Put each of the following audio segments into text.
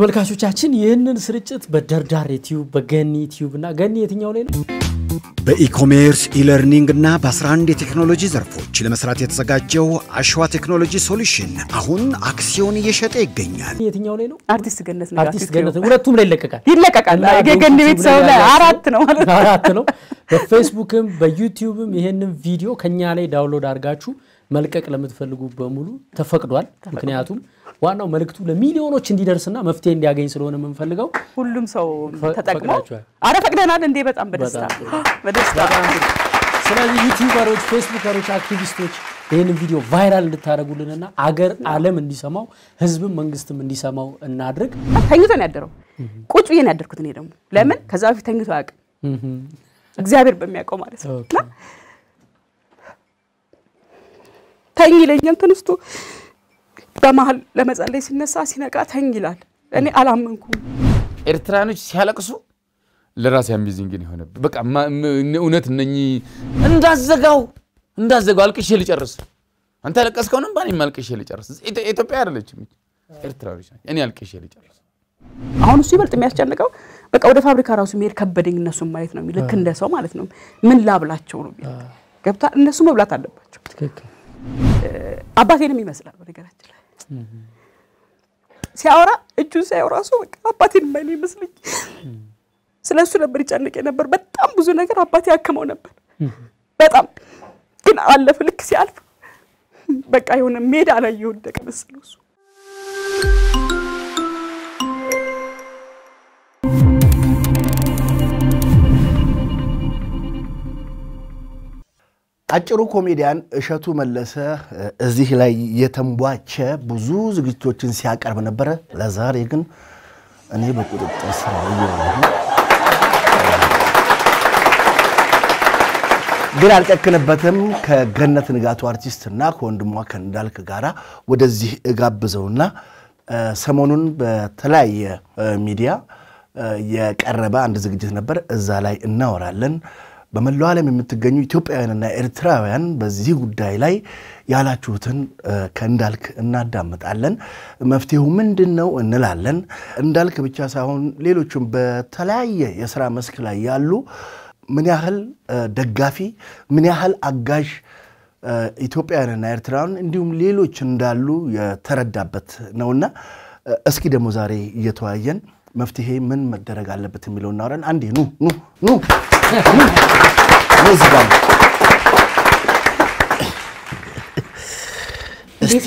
ተመልካቾቻችን ይህንን ስርጭት በደርዳር ቲዩብ፣ በገኒ ቲዩብ እና ገኒ የትኛው ላይ ነው? በኢኮሜርስ ኢለርኒንግ እና በ11 የቴክኖሎጂ ዘርፎች ለመስራት የተዘጋጀው አሸዋ ቴክኖሎጂ ሶሉሽን አሁን አክሲዮን እየሸጠ ይገኛል። የትኛው ላይ ነው? አርቲስት ገነት ነው። አርቲስት ገነት ነው። ሁለቱም ላይ ይለቀቃል ይለቀቃል። የገኒ ቤተሰብ ላይ አራት ነው ማለት ነው። አራት ነው። በፌስቡክም በዩቲዩብም ይህንን ቪዲዮ ከኛ ላይ ዳውንሎድ አድርጋችሁ መልቀቅ ለምትፈልጉ በሙሉ ተፈቅዷል። ምክንያቱም ዋናው መልእክቱ ለሚሊዮኖች እንዲደርስና መፍትሄ እንዲያገኝ ስለሆነ የምንፈልገው ሁሉም ሰው ተጠቅሞ አረ ፈቅደናል እንዴ! በጣም በደስታ ስለዚህ ዩቲዩበሮች፣ ፌስቡከሮች፣ አክቲቪስቶች ይህንን ቪዲዮ ቫይራል እንድታደርጉልንና አገር አለም እንዲሰማው ህዝብም መንግስትም እንዲሰማው እናድርግ። ተኝቶ ነው ያደረው። ቁጭ ብዬ ነው ያደርኩት። እኔ ደግሞ ለምን ከዛ በፊት ተኝቶ አያውቅም እግዚአብሔር በሚያውቀው ማለት ነው። ተኝ ይለኛል ተነስቶ በመሀል ለመጸለይ ሲነሳ ሲነቃ ተኝ ይላል። እኔ አላመንኩም። ኤርትራኖች ሲያለቅሱ ለራሴ አሜዚንግ ነው የሆነብኝ። በቃ እውነት እነኚህ እንዳዘጋው እንዳዘጋው አልቅሼ ልጨርስ። አንተ ያለቀስከውን እንባ እኔም አልቅሼ ልጨርስ። ኢትዮጵያ አይደለችም ኤርትራኖች፣ እኔ አልቅሼ ልጨርስ። አሁን እሱ ይበልጥ የሚያስጨንቀው በቃ ወደ ፋብሪካ ራሱ መሄድ ከበደኝ እነሱ ማየት ነው ልክ እንደ ሰው ማለት ነው። ምን ላብላቸው ነው ገብታ እነሱ መብላት አለባቸው። አባቴንም ይመስላል በነገራችን ላይ ሲያወራ እጁን ሳየው ራሱ በቃ አባቴን ማይን ይመስልኝ። ስለ እሱ ነበር ይጨንቅ ነበር። በጣም ብዙ ነገር አባቴ ያክመው ነበር። በጣም ግን አለፍ። ልክ ሲያልፍ በቃ የሆነ ሜዳ ላይ የወደቀ መሰለው እሱ አጭሩ ኮሜዲያን እሸቱ መለሰ እዚህ ላይ የተንቧቸ ብዙ ዝግጅቶችን ሲያቀርብ ነበረ። ለዛሬ ግን እኔ በቁጥጥር ስራ ግን አልጨክንበትም። ከገነት ንጋቱ አርቲስትና ከወንድሟ ከእንዳልክ ጋራ ወደዚህ እጋብዘውና ሰሞኑን በተለያየ ሚዲያ የቀረበ አንድ ዝግጅት ነበር። እዛ ላይ እናወራለን። በመላው ዓለም የምትገኙ ኢትዮጵያውያንና ኤርትራውያን በዚህ ጉዳይ ላይ ያላችሁትን ከእንዳልክ እናዳምጣለን። መፍትሄው ምንድን ነው እንላለን። እንዳልክ ብቻ ሳይሆን ሌሎችም በተለያየ የስራ መስክ ላይ ያሉ ምን ያህል ደጋፊ ምን ያህል አጋዥ ኢትዮጵያውያንና ኤርትራውያን እንዲሁም ሌሎች እንዳሉ የተረዳበት ነውና እስኪ ደግሞ ዛሬ እየተወያየን መፍትሄ ምን መደረግ አለበት የሚለው እናወራን። አንዴ ኑ ኑ ኑ ሙዚቃ እስቲ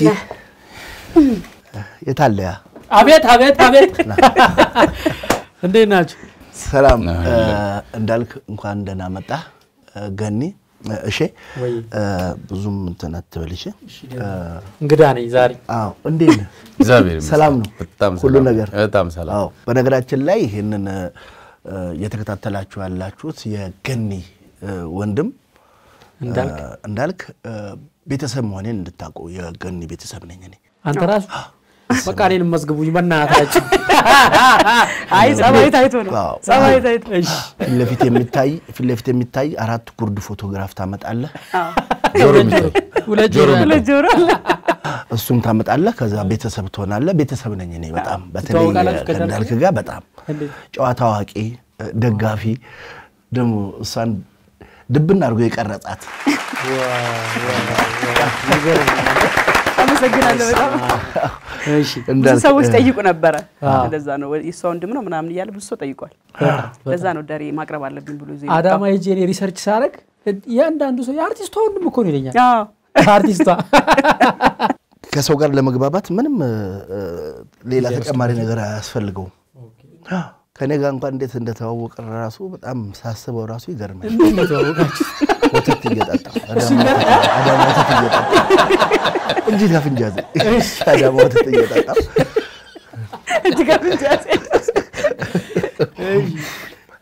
የታለያ አቤት አቤት አቤት፣ እንዴት ናችሁ? ሰላም እንዳልክ፣ እንኳን ደህና መጣ ገኒ። እሺ ብዙም እንትን አትበልሽ፣ እንግዳ ነኝ ዛሬ። አዎ እንዴት ነህ? ሰላም ነው ሁሉ ነገር በጣም ሰላም። በነገራችን ላይ ይህንን እየተከታተላችሁ ያላችሁት የገኒ ወንድም እንዳልክ ቤተሰብ መሆኔን እንድታውቁ የገኒ ቤተሰብ ነኝ እኔ አንተ ራሱ በቃ እኔን መዝግቡኝ በእናታችሁ። አይ ጸባይ ታይቶ ነው ጸባይ ታይቶ። ፊት ለፊት የሚታይ ፊት ለፊት የሚታይ አራት ጉርድ ፎቶግራፍ ታመጣለህ። እሱን ታመጣለህ። ከዛ ቤተሰብ ትሆናለህ። ቤተሰብ ነኝ እኔ በጣም በተለይ ከእንዳልክ ጋር በጣም ጨዋታ አዋቂ ደጋፊ ደግሞ እሷን ድብን አድርጎ የቀረጻት አመሰግናለሁ በጣም። ብዙ ሰዎች ጠይቁ ነበረ። ለዛ ነው የእሷ ወንድም ነው ምናምን እያለ ብዙ ሰው ጠይቋል። ለዛ ነው ደሬ ማቅረብ አለብኝ ብሎ አዳማ ሄጄ እኔ ሪሰርች ሳደርግ እያንዳንዱ ሰው የአርቲስቷ ወንድም እኮ ነው ይለኛል። አርቲስቷ ከሰው ጋር ለመግባባት ምንም ሌላ ተጨማሪ ነገር አያስፈልገውም። ከኔ ጋር እንኳን እንዴት እንደተዋወቀ ራሱ በጣም ሳስበው ራሱ ይገርማል። እንደተዋወቃችሁ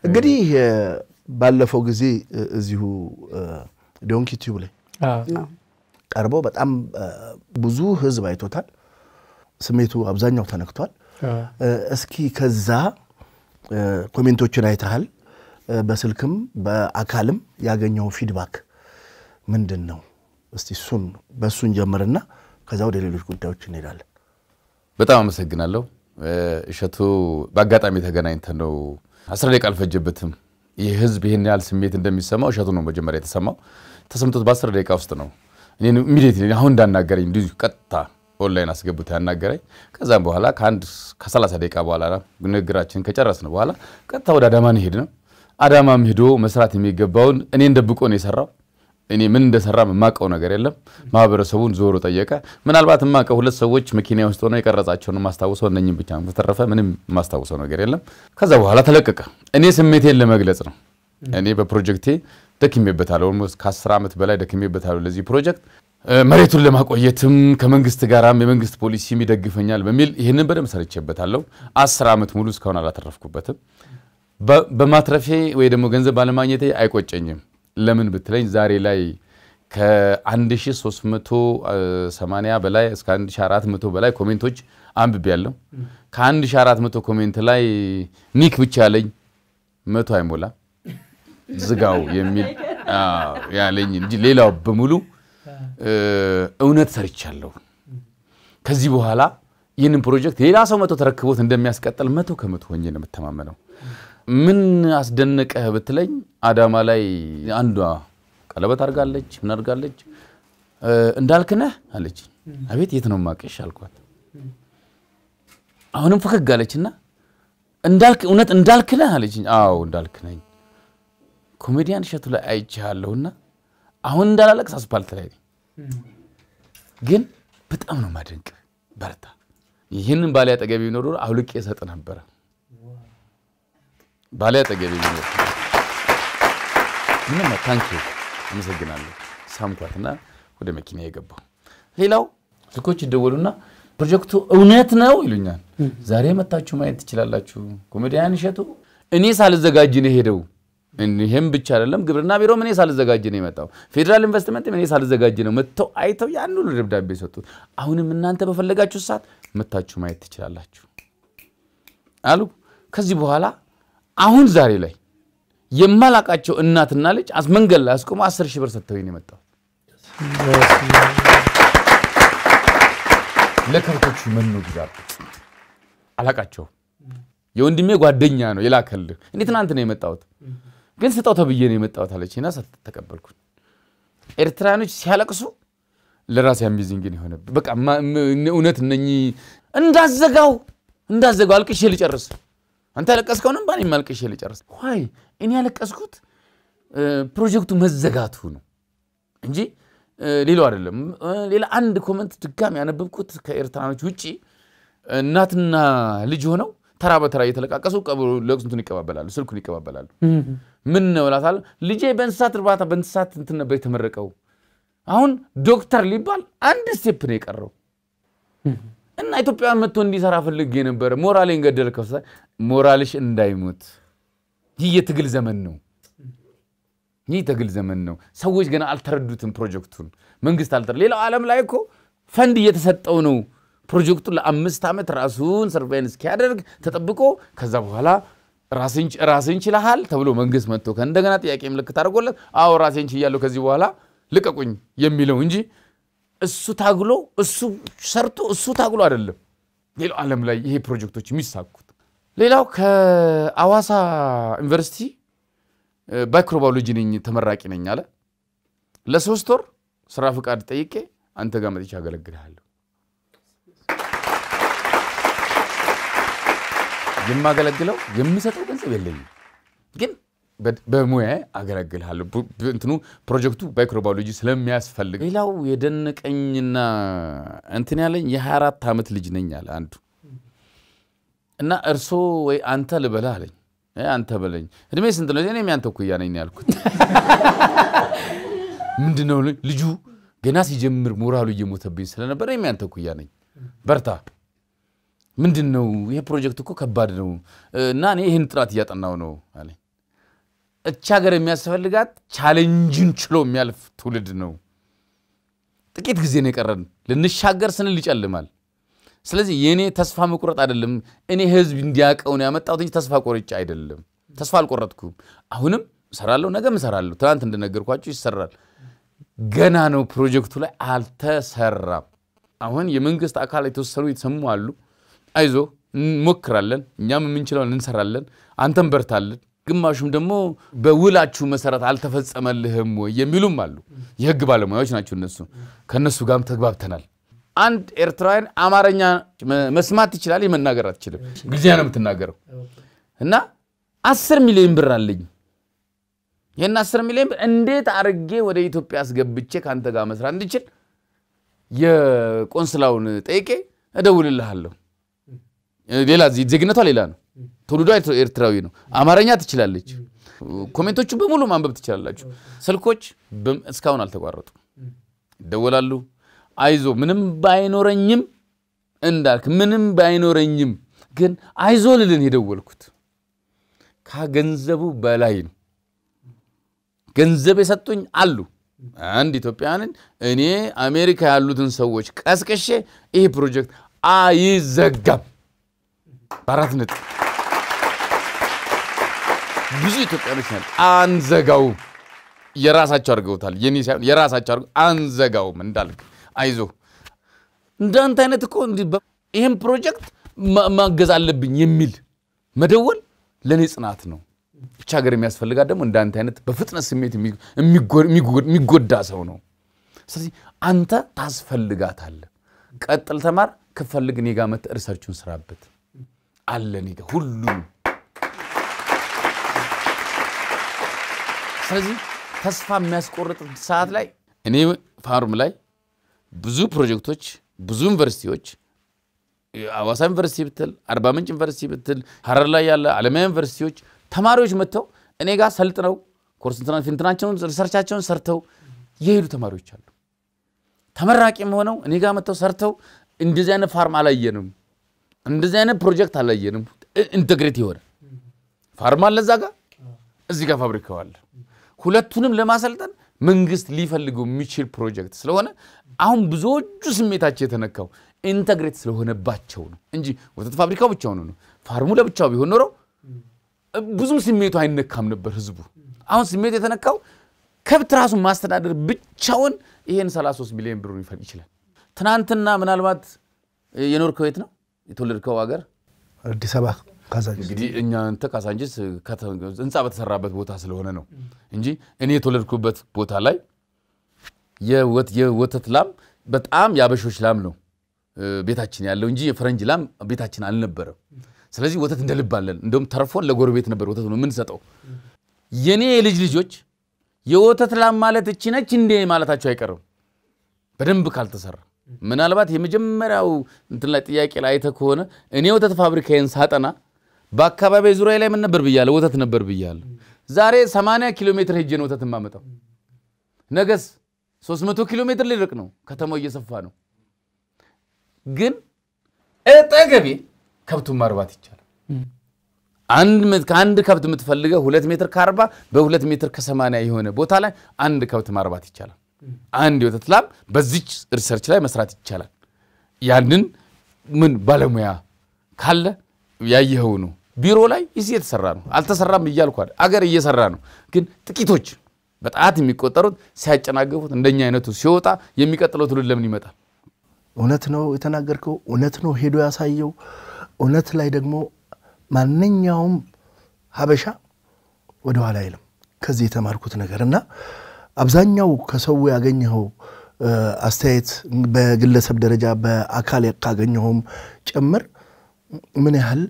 እንግዲህ ባለፈው ጊዜ እዚሁ ዶንኪ ቲዩብ ላይ ቀርቦ በጣም ብዙ ህዝብ አይቶታል። ስሜቱ አብዛኛው ተነክቷል። እስኪ ከዛ ኮሜንቶችን አይተሃል። በስልክም በአካልም ያገኘው ፊድባክ ምንድን ነው? እስቲ እሱን በእሱን ጀምርና ከዛ ወደ ሌሎች ጉዳዮች እንሄዳለን። በጣም አመሰግናለሁ እሸቱ። በአጋጣሚ ተገናኝተ ነው አስር ደቂቃ አልፈጀበትም። ይህ ህዝብ ይህን ያህል ስሜት እንደሚሰማው እሸቱ ነው መጀመሪያ የተሰማው። ተሰምቶት በአስር ደቂቃ ውስጥ ነው እኔ ኢሚዲየት አሁን እንዳናገረኝ እንዲሁ ቀጥታ ኦንላይን አስገብቶ ያናገረኝ። ከዛም በኋላ ከአንድ ከሰላሳ ደቂቃ በኋላ ንግግራችን ከጨረስን በኋላ ቀጥታ ወደ አዳማ ሄድ ነው። አዳማም ሄዶ መስራት የሚገባውን እኔን ደብቆ ነው የሰራው። እኔ ምን እንደሰራ የማውቀው ነገር የለም። ማህበረሰቡን ዞሮ ጠየቀ። ምናልባት የማውቀው ሁለት ሰዎች መኪና ውስጥ ሆነው የቀረጻቸውን ማስታውሰው እነኝም ብቻ ነው። በተረፈ ምንም የማስታውሰው ነገር የለም። ከዛ በኋላ ተለቀቀ። እኔ ስሜቴን ለመግለጽ ነው። እኔ በፕሮጀክቴ ደክሜበታለሁ። ኦልሞስት ከአስር ዓመት በላይ ደክሜበታለሁ ለዚህ ፕሮጀክት መሬቱን ለማቆየትም ከመንግስት ጋራም የመንግስት ፖሊሲም ይደግፈኛል በሚል ይህንን በደንብ ሰርቼበታለሁ። አስር ዓመት ሙሉ እስካሁን አላተረፍኩበትም። በማትረፌ ወይ ደግሞ ገንዘብ ባለማግኘቴ አይቆጨኝም። ለምን ብትለኝ ዛሬ ላይ ከ1380 በላይ እስከ 1400 በላይ ኮሜንቶች አንብቤያለሁ። ከ1400 ኮሜንት ላይ ኒክ ብቻ ያለኝ መቶ አይሞላ ዝጋው የሚል ያለኝ እንጂ ሌላው በሙሉ እውነት ሰርቻለሁ። ከዚህ በኋላ ይህንን ፕሮጀክት ሌላ ሰው መቶ ተረክቦት እንደሚያስቀጥል መቶ ከመቶ ሆኜ ነው የምተማመነው። ምን አስደነቀህ ብትለኝ አዳማ ላይ አንዷ ቀለበት አድርጋለች፣ ምን አድርጋለች። እንዳልክነህ አለች። አቤት የት ነው ማቀሽ አልኳት። አሁንም ፈገግ አለችና እንዳልክ እውነት እንዳልክነህ አለችኝ። አዎ እንዳልክ ነኝ። ኮሜዲያን እሸቱ ላይ አይቼሃለሁና አሁን እንዳላለቅስ አስፓልት ላይ ነኝ ግን በጣም ነው ማደንቅ። በርታ። ይህንን ባሌ አጠገቤ ቢኖር ኖሮ አውልቄ እሰጥ ነበረ። ባሌ አጠገቤ ቢኖር ምንም ታንኪ አመሰግናለሁ። ሳምኳትና ወደ መኪና የገባው። ሌላው ስልኮች ይደወሉና ፕሮጀክቱ እውነት ነው ይሉኛል። ዛሬ መታችሁ ማየት ትችላላችሁ። ኮሜዲያን እሸቱ እኔ ሳልዘጋጅ ነው ሄደው ይህም ብቻ አይደለም። ግብርና ቢሮ እኔ ሳልዘጋጅ ነው የመጣው። ፌዴራል ኢንቨስትመንት እኔ ሳልዘጋጅ ነው መጥተው አይተው ያን ሁሉ ደብዳቤ የሰጡት። አሁንም እናንተ በፈለጋችሁ ሰዓት መታችሁ ማየት ትችላላችሁ አሉ። ከዚህ በኋላ አሁን ዛሬ ላይ የማላቃቸው እናትና ልጅ መንገድ ላይ አስቆሞ አስር ሺህ ብር ሰጥተው ነው ለከብቶቹ መኖ ጋር አላቃቸው። የወንድሜ ጓደኛ ነው የላከልህ። እንዴት ትናንት ነው የመጣሁት። ግን ስጠው ተብዬ ነው የመጣሁት አለችና ተቀበልኩኝ። ኤርትራኖች ሲያለቅሱ ለራሴ አሜዚንግ ነው የሆነብኝ። በቃ እውነት እነኚህ እንዳዘጋው እንዳዘጋው አልቅሼ ልጨርስ። አንተ ያለቀስከውን እንባ እኔም አልቅሼ ልጨርስ። ይ እኔ ያለቀስኩት ፕሮጀክቱ መዘጋቱ ነው እንጂ ሌላው አይደለም። ሌላ አንድ ኮመንት ድጋሚ ያነበብኩት ከኤርትራኖች ውጭ እናትና ልጅ ሆነው ተራ በተራ እየተለቃቀሱ ለቅሱንትን ለቅሱን ይቀባበላሉ፣ ስልኩን ይቀባበላሉ። ምን ነው እላታለሁ። ልጄ በእንስሳት እርባታ በእንስሳት እንትን ነበር የተመረቀው። አሁን ዶክተር ሊባል አንድ ስቴፕ ነው የቀረው እና ኢትዮጵያን መጥቶ እንዲሰራ ፈልጌ ነበረ። ሞራሌን ገደልከው። ሞራልሽ እንዳይሞት ይህ የትግል ዘመን ነው። ይህ ትግል ዘመን ነው። ሰዎች ገና አልተረዱትም ፕሮጀክቱን። መንግስት አልተረ ሌላው ዓለም ላይ እኮ ፈንድ እየተሰጠው ነው ፕሮጀክቱ ለአምስት ዓመት ራሱን ሰርቬን እስኪያደርግ ተጠብቆ ከዛ በኋላ ራስን ችለሃል ተብሎ መንግስት መጥቶ ከእንደገና ጥያቄ ምልክት አድርጎለት አዎ ራሴን ችያለሁ ከዚህ በኋላ ልቀቁኝ የሚለው እንጂ እሱ ታግሎ እሱ ሰርቶ እሱ ታግሎ አይደለም። ሌላው ዓለም ላይ ይሄ ፕሮጀክቶች የሚሳኩት። ሌላው ከአዋሳ ዩኒቨርሲቲ ማይክሮባዮሎጂ ነኝ ተመራቂ ነኝ አለ። ለሶስት ወር ስራ ፍቃድ ጠይቄ አንተ ጋር መጥቼ አገለግልሃለሁ የማገለግለው የምሰጠው ገንዘብ የለኝም፣ ግን በሙያ አገለግልሃለሁ። እንትኑ ፕሮጀክቱ ማይክሮባዮሎጂ ስለሚያስፈልግ ሌላው የደነቀኝና እንትን ያለኝ የ24 ዓመት ልጅ ነኝ አለ አንዱ እና እርሶ ወይ አንተ ልበልህ አለኝ። አንተ በለኝ። እድሜ ስንት ነው? እኔም ያንተ እኩያ ነኝ ያልኩት። ምንድነው ልጁ ገና ሲጀምር ሞራሉ እየሞተብኝ ስለነበረ ያንተ እኩያ ነኝ፣ በርታ ምንድን ነው ይሄ ፕሮጀክት እኮ ከባድ ነው እና እኔ ይህን ጥናት እያጠናው ነው አለ። እች ሀገር የሚያስፈልጋት ቻሌንጅን ችሎ የሚያልፍ ትውልድ ነው። ጥቂት ጊዜ ነው የቀረን። ልንሻገር ስንል ይጨልማል። ስለዚህ የእኔ ተስፋ መቁረጥ አይደለም። እኔ ህዝብ እንዲያቀው ነው ያመጣሁት እንጂ ተስፋ ቆርጬ አይደለም። ተስፋ አልቆረጥኩም። አሁንም እሰራለሁ፣ ነገም እሰራለሁ። ትናንት እንደነገርኳቸው ይሰራል። ገና ነው ፕሮጀክቱ ላይ አልተሰራም። አሁን የመንግስት አካል የተወሰኑ የተሰሙ አሉ። አይዞ እንሞክራለን፣ እኛም የምንችለውን እንሰራለን፣ አንተም በርታለን። ግማሹም ደግሞ በውላችሁ መሰረት አልተፈጸመልህም ወይ የሚሉም አሉ። የህግ ባለሙያዎች ናቸው እነሱ። ከእነሱ ጋርም ተግባብተናል። አንድ ኤርትራውያን አማርኛ መስማት ይችላል፣ መናገር አትችልም። እንግሊዝኛ ነው የምትናገረው። እና አስር ሚሊዮን ብር አለኝ። ይህን አስር ሚሊዮን ብር እንዴት አድርጌ ወደ ኢትዮጵያ አስገብቼ ከአንተ ጋር መስራት እንድችል የቆንስላውን ጠይቄ እደውልልሃለሁ ሌላ ዜግነቷ ሌላ ነው። ትውልዷ ኤርትራዊ ነው። አማርኛ ትችላለች። ኮሜንቶቹ በሙሉ ማንበብ ትችላላችሁ። ስልኮች እስካሁን አልተቋረጡ ይደወላሉ። አይዞ ምንም ባይኖረኝም እንዳልክ ምንም ባይኖረኝም ግን አይዞ ልልን የደወልኩት ከገንዘቡ በላይ ነው። ገንዘብ የሰጡኝ አሉ። አንድ ኢትዮጵያንን እኔ አሜሪካ ያሉትን ሰዎች ቀስቅሼ ይህ ፕሮጀክት አይዘጋም በአራት ነጥብ ብዙ ኢትዮጵያኖች ናል አንዘጋው የራሳቸው አድርገውታል። የኔ ሳይሆን የራሳቸው አድርገው አንዘጋውም እንዳልክ አይዞ እንዳንተ አይነት እኮ ይህን ፕሮጀክት ማገዝ አለብኝ የሚል መደወል ለእኔ ጽናት ነው። ብቻ ሀገር የሚያስፈልጋት ደግሞ እንዳንተ አይነት በፍጥነት ስሜት የሚጎዳ ሰው ነው። ስለዚህ አንተ ታስፈልጋታለህ። ቀጥል፣ ተማር፣ ክፈልግ እኔ ጋር መተህ ሪሰርቹን ስራበት። አለን እኔ ጋር ሁሉም። ስለዚህ ተስፋ የሚያስቆርጥ ሰዓት ላይ እኔ ፋሩም ላይ ብዙ ፕሮጀክቶች፣ ብዙ ዩኒቨርሲቲዎች አዋሳ ዩኒቨርሲቲ ብትል፣ አርባ ምንጭ ዩኒቨርሲቲ ብትል፣ ሀረር ላይ ያለ አለሚያ ዩኒቨርሲቲዎች ተማሪዎች መጥተው እኔ ጋር ሰልጥነው ኮርስ እንትናቸውን ሪሰርቻቸውን ሰርተው የሄዱ ተማሪዎች አሉ። ተመራቂም ሆነው እኔ ጋር መጥተው ሰርተው እንደዚህ አይነት ፋርም አላየንም። እንደዚህ አይነት ፕሮጀክት አላየንም። ኢንተግሬት የሆነ ፋርማ አለ እዛ ጋር፣ እዚህ ጋር ፋብሪካው አለ። ሁለቱንም ለማሰልጠን መንግስት ሊፈልገው የሚችል ፕሮጀክት ስለሆነ አሁን ብዙዎቹ ስሜታቸው የተነካው ኢንተግሬት ስለሆነባቸው ነው እንጂ ወተት ፋብሪካው ብቻውን ነው። ፋርሙ ለብቻው ቢሆን ኖሮ ብዙም ስሜቱ አይነካም ነበር ህዝቡ። አሁን ስሜቱ የተነካው ከብት ራሱ ማስተዳደር ብቻውን ይሄን 33 ሚሊዮን ብሩን ይፈል ይችላል። ትናንትና ምናልባት የኖርከው የት ነው? የተወለድከው ሀገር አዲስ አበባ እንግዲህ እኛ አንተ ካዛንቺስ ህንፃ በተሰራበት ቦታ ስለሆነ ነው እንጂ እኔ የተወለድኩበት ቦታ ላይ የወተት ላም በጣም የአበሾች ላም ነው ቤታችን ያለው እንጂ የፈረንጅ ላም ቤታችን አልነበረም። ስለዚህ ወተት እንደልባለን። ልብ እንደውም ተርፎን ለጎረቤት ነበር ወተት ነው የምንሰጠው። የእኔ የልጅ ልጆች የወተት ላም ማለት እቺ ነች እንዴ ማለታቸው አይቀርም በደንብ ካልተሰራ ምናልባት የመጀመሪያው እንትን ላይ ጥያቄ ላይ አይተህ ከሆነ እኔ ወተት ፋብሪካዬን ሳጠና በአካባቢ ዙሪያ ላይ ምን ነበር ብያለሁ? ወተት ነበር ብያለሁ። ዛሬ 80 ኪሎ ሜትር ሄጄ ነው ወተት የማመጣው። ነገስ 300 ኪሎ ሜትር ሊርቅ ነው። ከተማው እየሰፋ ነው። ግን እጠገቤ ከብቱን ማርባት ይቻላል። ከአንድ ከብት የምትፈልገው ሁለት ሜትር በ2 ሜትር ከ80 የሆነ ቦታ ላይ አንድ ከብት ማርባት ይቻላል። አንድ የወተት ላም በዚች ሪሰርች ላይ መስራት ይቻላል። ያንን ምን ባለሙያ ካለ ያየኸው ነው። ቢሮ ላይ ይህ የተሰራ ነው። አልተሰራም እያልኩ አገር እየሰራ ነው። ግን ጥቂቶች በጣት የሚቆጠሩት ሲያጨናገፉት እንደኛ አይነቱ ሲወጣ የሚቀጥለው ትውልድ ለምን ይመጣል? እውነት ነው የተናገርከው፣ እውነት ነው ሄዶ ያሳየው። እውነት ላይ ደግሞ ማንኛውም ሀበሻ ወደኋላ አይልም። ከዚህ የተማርኩት ነገር እና አብዛኛው ከሰው ያገኘኸው አስተያየት በግለሰብ ደረጃ በአካል ካገኘኸውም ጭምር ምን ያህል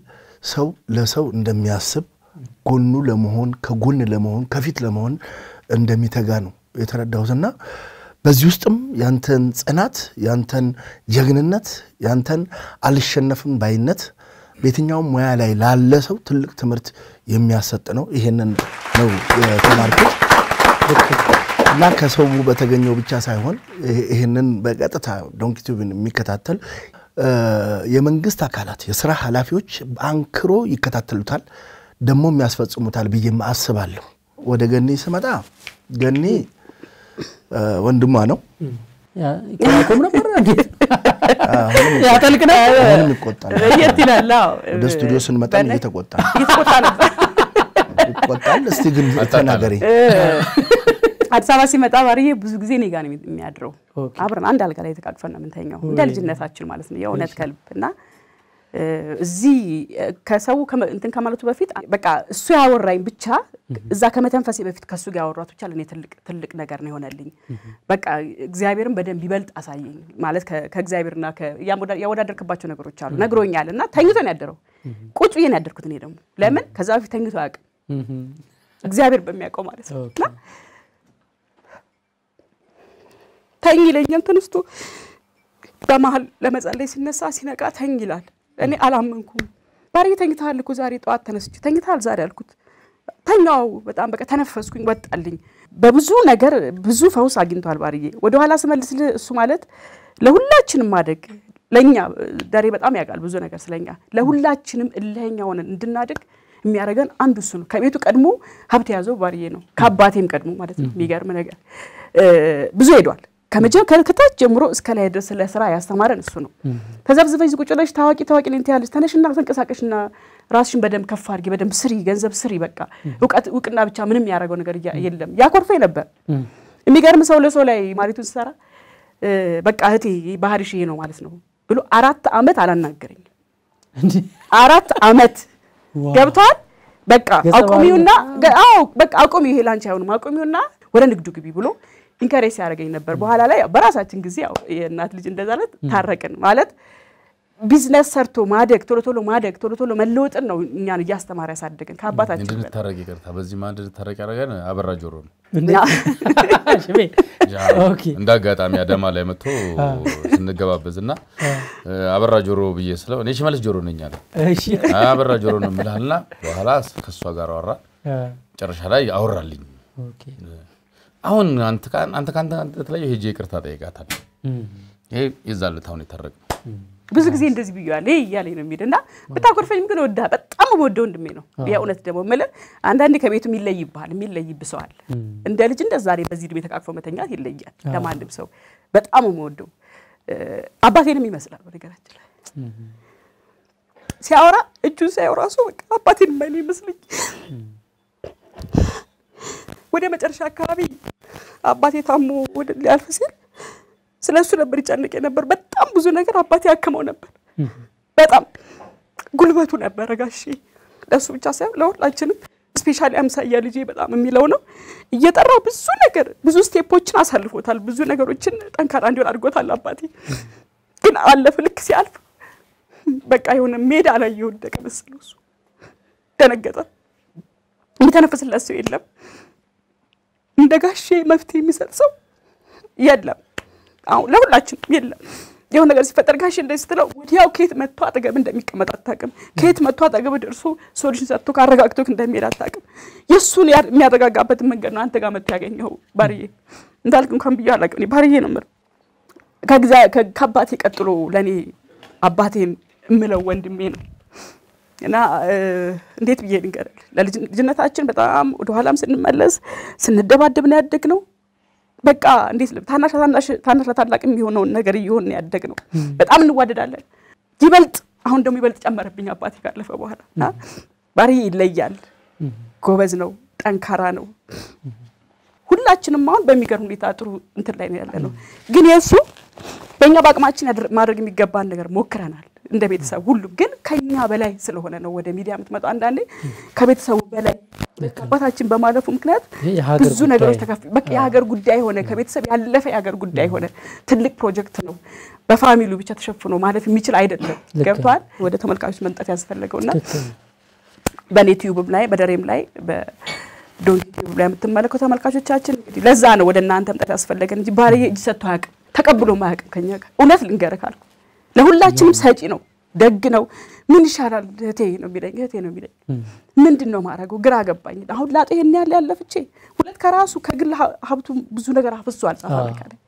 ሰው ለሰው እንደሚያስብ ጎኑ ለመሆን ከጎን ለመሆን ከፊት ለመሆን እንደሚተጋ ነው የተረዳሁትና በዚህ ውስጥም ያንተን ጽናት፣ ያንተን ጀግንነት፣ ያንተን አልሸነፍም ባይነት በየትኛውም ሙያ ላይ ላለ ሰው ትልቅ ትምህርት የሚያሰጥ ነው። ይሄንን ነው የተማርኩት። እና ከሰው በተገኘው ብቻ ሳይሆን ይህንን በቀጥታ ዶንኪቲዩብን የሚከታተል የመንግስት አካላት የስራ ኃላፊዎች አንክሮ ይከታተሉታል፣ ደግሞ የሚያስፈጽሙታል ብዬ አስባለሁ። ወደ ገኒ ስመጣ ገኒ ወንድሟ ነው ይቆም ነበር ያጠልቅ ይቆጣል። የት ይላል? ወደ ስቱዲዮ ስንመጣ እየተቆጣ ይቆጣል። እስቲ ግን ተናገሪ አዲስ አበባ ሲመጣ ባርዬ ብዙ ጊዜ እኔ ጋር ነው የሚያድረው። አብረን አንድ አልጋ ላይ ተቃቅፈን ነው የምንተኛው፣ እንደ ልጅነታችን ማለት ነው። የእውነት ከልብ እና እዚህ ከሰው እንትን ከማለቱ በፊት በቃ እሱ ያወራኝ ብቻ እዛ ከመተንፈሴ በፊት ከእሱ ጋር ያወራቱ ብቻ ለእኔ ትልቅ ነገር ነው የሆነልኝ። በቃ እግዚአብሔርን በደንብ ይበልጥ አሳየኝ ማለት ከእግዚአብሔርና ያወዳደርክባቸው ነገሮች አሉ ነግሮኛል። እና ተኝቶ ነው ያደረው። ቁጭ ብዬ ነው ያደርኩት እኔ ደግሞ ለምን ከዛ በፊት ተኝቶ አያውቅም እግዚአብሔር በሚያውቀው ማለት ነው ተኝ ይለኛል ተነስቶ በመሀል ለመጸለይ ሲነሳ ሲነቃ ተኝ ይላል። እኔ አላመንኩም። ባሪ ተኝተሃል እኮ ዛሬ ጠዋት ተነስቼ ተኝተሃል ዛሬ አልኩት። ተኛው በጣም በቃ ተነፈስኩኝ፣ ወጣልኝ። በብዙ ነገር ብዙ ፈውስ አግኝቷል ባርዬ። ወደኋላ ስመልስልህ እሱ ማለት ለሁላችንም ማደግ ለእኛ ዳሬ በጣም ያውቃል ብዙ ነገር ስለኛ። ለሁላችንም እልኸኛ ሆነን እንድናደግ የሚያደርገን አንዱ እሱ ነው። ከቤቱ ቀድሞ ሀብት የያዘው ባርዬ ነው፣ ከአባቴም ቀድሞ ማለት ነው። የሚገርም ነገር ብዙ ሄዷል። ከመጀመሪያ ከታች ጀምሮ እስከ ላይ ድረስ ለስራ ያስተማረን እሱ ነው። ተዘብዝበሽ ቁጭ ብለሽ ታዋቂ ታዋቂ ሊንት ያለሽ ተነሽና ተንቀሳቀሽና ራስሽን በደንብ ከፍ አድርጊ፣ በደንብ ስሪ፣ ገንዘብ ስሪ። በቃ እውቀት እውቅና ብቻ ምንም ያደረገው ነገር የለም። ያኮርፈኝ ነበር። የሚገርም ሰው ለሰው ላይ ማሪቱን ስሰራ በቃ እህቴ ባህሪሽ ይሄ ነው ማለት ነው ብሎ አራት አመት አላናገረኝም። አራት አመት ገብቷል። በቃ አቁሚውና አዎ በቃ አቁሚው ይሄ ላንቺ አይሆንም አቁሚውና ወደ ንግዱ ግቢ ብሎ ኢንከሬጅ ሲያደርገኝ ነበር። በኋላ ላይ በራሳችን ጊዜ ያው የእናት ልጅ እንደዛ ታረቅን ማለት ቢዝነስ ሰርቶ ማደግ ቶሎ ቶሎ ማደግ ቶሎ ቶሎ መለወጥን ነው እኛን እያስተማረ ያሳደገን ከአባታችን እንድንታረቅ ይቅርታ፣ በዚህ ማ እንድንታረቅ ያደረገን አበራ ጆሮ ነው። እንደ አጋጣሚ አዳማ ላይ መጥቶ ስንገባበዝ እና አበራ ጆሮ ብዬ ስለው እኔ ሽመልስ ጆሮ ነኝ አለ። አበራ ጆሮ ነው የምልህ በኋላ ከእሷ ጋር አወራ። መጨረሻ ላይ አወራልኝ አሁን አንተ ከአንተ ተለየ ሄጄ ይቅርታ ጠይቃታለሁ። ይሄ የዛን ዕለት አሁን የታረቅ ብዙ ጊዜ እንደዚህ ብያዋል ይሄ እያለኝ ነው የሚሄድ እና ብታኮርፈኝም ግን ወዳ በጣም ወደው ወንድሜ ነው። የእውነት ደግሞ የምልህ አንዳንዴ ከቤቱ የሚለይብሃል የሚለይብ ሰው አለ። እንደ ልጅ እንደ ዛሬ በዚህ ዕድሜ ተቃቅፎ መተኛት ይለያል ለማንም ሰው። በጣም የምወደው አባቴንም ይመስላል በነገራችን ላይ ሲያወራ እጁን ሲያየው ራሱ በቃ አባቴን የማይል ይመስልኝ ወደ መጨረሻ አካባቢ አባቴ ታሞ ወደ ሊያልፍ ሲል ስለ እሱ ነበር ይጨንቅ ነበር። በጣም ብዙ ነገር አባቴ ያክመው ነበር። በጣም ጉልበቱ ነበረ ጋሼ። ለእሱ ብቻ ሳይሆን ለሁላችንም ስፔሻሊ አምሳያ ልጄ በጣም የሚለው ነው። እየጠራ ብዙ ነገር ብዙ ስቴፖችን አሳልፎታል። ብዙ ነገሮችን ጠንካራ እንዲሆን አድርጎታል አባቴ። ግን አለፍ ልክ ሲያልፍ በቃ የሆነ ሜዳ ላይ የወደቀ መሰለው። እሱ ደነገጠ። የሚተነፍስለት ሰው የለም። እንደ ጋሼ መፍትሄ የሚሰጥ ሰው የለም። አሁን ለሁላችን የለም። የሆነ ነገር ሲፈጠር ጋሽ እንደዚህ ስትለው ወዲያው ከየት መጥቶ አጠገብ እንደሚቀመጥ አታውቅም። ከየት መጥቶ አጠገብ ደርሶ ሶሉሽን ሰጥቶ ካረጋግቶክ እንደሚሄድ አታውቅም። የእሱን የሚያረጋጋበትን መንገድ ነው አንተ ጋር መጥቶ ያገኘው ባርዬ። እንዳልክ እንኳን ብዬ አላውቅም። እኔ ባርዬ ነው የምልህ። ከአባቴ ቀጥሎ ለእኔ አባቴን የምለው ወንድሜ ነው። እና እንዴት ብዬ ልንገርል ለልጅነታችን በጣም ወደኋላም ስንመለስ ስንደባደብ ነው ያደግ ነው። በቃ እንዴት ታናሽ ለታላቅ የሚሆነውን ነገር እየሆን ያደግ ነው። በጣም እንዋደዳለን። ይበልጥ አሁን ደግሞ ይበልጥ ጨመረብኝ አባቴ ካለፈ በኋላ ባሪ ይለያል። ጎበዝ ነው፣ ጠንካራ ነው። ሁላችንም አሁን በሚገርም ሁኔታ ጥሩ እንትን ላይ ነው ያለ ነው። ግን የእሱ በእኛ በአቅማችን ማድረግ የሚገባን ነገር ሞክረናል። እንደ ቤተሰብ ሁሉም ግን ከኛ በላይ ስለሆነ ነው ወደ ሚዲያ የምትመጣው። አንዳንዴ ከቤተሰቡ በላይ አባታችን በማለፉ ምክንያት ብዙ ነገሮች ተከፍ በቃ የሀገር ጉዳይ ሆነ፣ ከቤተሰብ ያለፈ የሀገር ጉዳይ ሆነ። ትልቅ ፕሮጀክት ነው። በፋሚሉ ብቻ ተሸፍኖ ማለፍ የሚችል አይደለም። ገብተዋል። ወደ ተመልካቾች መምጣት ያስፈለገውና በእኔ ቲዩብም ላይ በደሬም ላይ በዶንኪ ቲዩብ ላይ የምትመለከው ተመልካቾቻችን እንግዲህ ለዛ ነው ወደ እናንተ መምጣት ያስፈለገን እንጂ ባልዬ እጅ ሰጥቶ አያውቅም፣ ተቀብሎ አያውቅም ከኛ ጋር እውነት ልንገርህ ካልኩ ለሁላችንም ሰጪ ነው፣ ደግ ነው። ምን ይሻላል እህቴ ነው የሚለኝ እህቴ ነው የሚለኝ። ምንድን ነው ማድረገው ግራ ገባኝ። አሁን ላጤ ይሄን ያለ ያለፍቼ ሁለት ከራሱ ከግል ሀብቱ ብዙ ነገር አፍሷል ፋብሪካ ላይ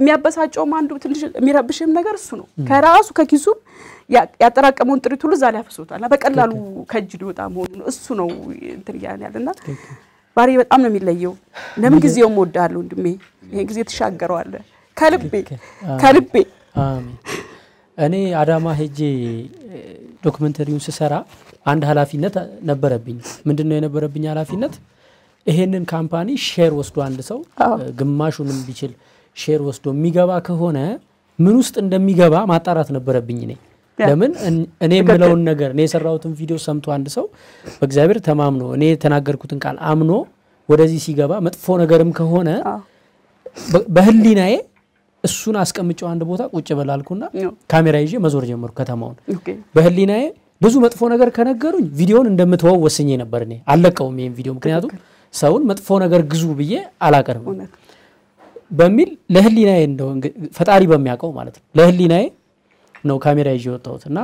የሚያበሳጨውም አንዱ ትንሽ የሚረብሽም ነገር እሱ ነው። ከራሱ ከኪሱ ያጠራቀመውን ጥሪት ሁሉ እዛ ላይ ያፈሱታል በቀላሉ ከእጅ ሊወጣ መሆኑ እሱ ነው እንትን እያልን ያለ እና ባሬ በጣም ነው የሚለየው። ለምን ጊዜውም ወዳለሁ ወንድሜ፣ ይሄን ጊዜ ትሻገረዋለህ ከልቤ ከልቤ እኔ አዳማ ሄጄ ዶክመንተሪውን ስሰራ አንድ ኃላፊነት ነበረብኝ። ምንድን ነው የነበረብኝ ኃላፊነት? ይሄንን ካምፓኒ ሼር ወስዶ አንድ ሰው ግማሹንም ቢችል ሼር ወስዶ የሚገባ ከሆነ ምን ውስጥ እንደሚገባ ማጣራት ነበረብኝ እኔ ለምን እኔ የምለውን ነገር እኔ የሰራሁትን ቪዲዮ ሰምቶ አንድ ሰው በእግዚአብሔር ተማምኖ እኔ የተናገርኩትን ቃል አምኖ ወደዚህ ሲገባ መጥፎ ነገርም ከሆነ በህሊናዬ እሱን አስቀምጨው አንድ ቦታ ቁጭ በላልኩና ካሜራ ይዤ መዞር ጀመርኩ ከተማውን። በህሊናዬ ብዙ መጥፎ ነገር ከነገሩኝ ቪዲዮን እንደምትወው ወስኜ ነበር። እኔ አለቀውም ይህም ቪዲዮ ምክንያቱም ሰውን መጥፎ ነገር ግዙ ብዬ አላቀርብም በሚል ለህሊናዬ እንደው ፈጣሪ በሚያውቀው ማለት ነው ለህሊናዬ ነው ካሜራ ይዤ የወጣሁት እና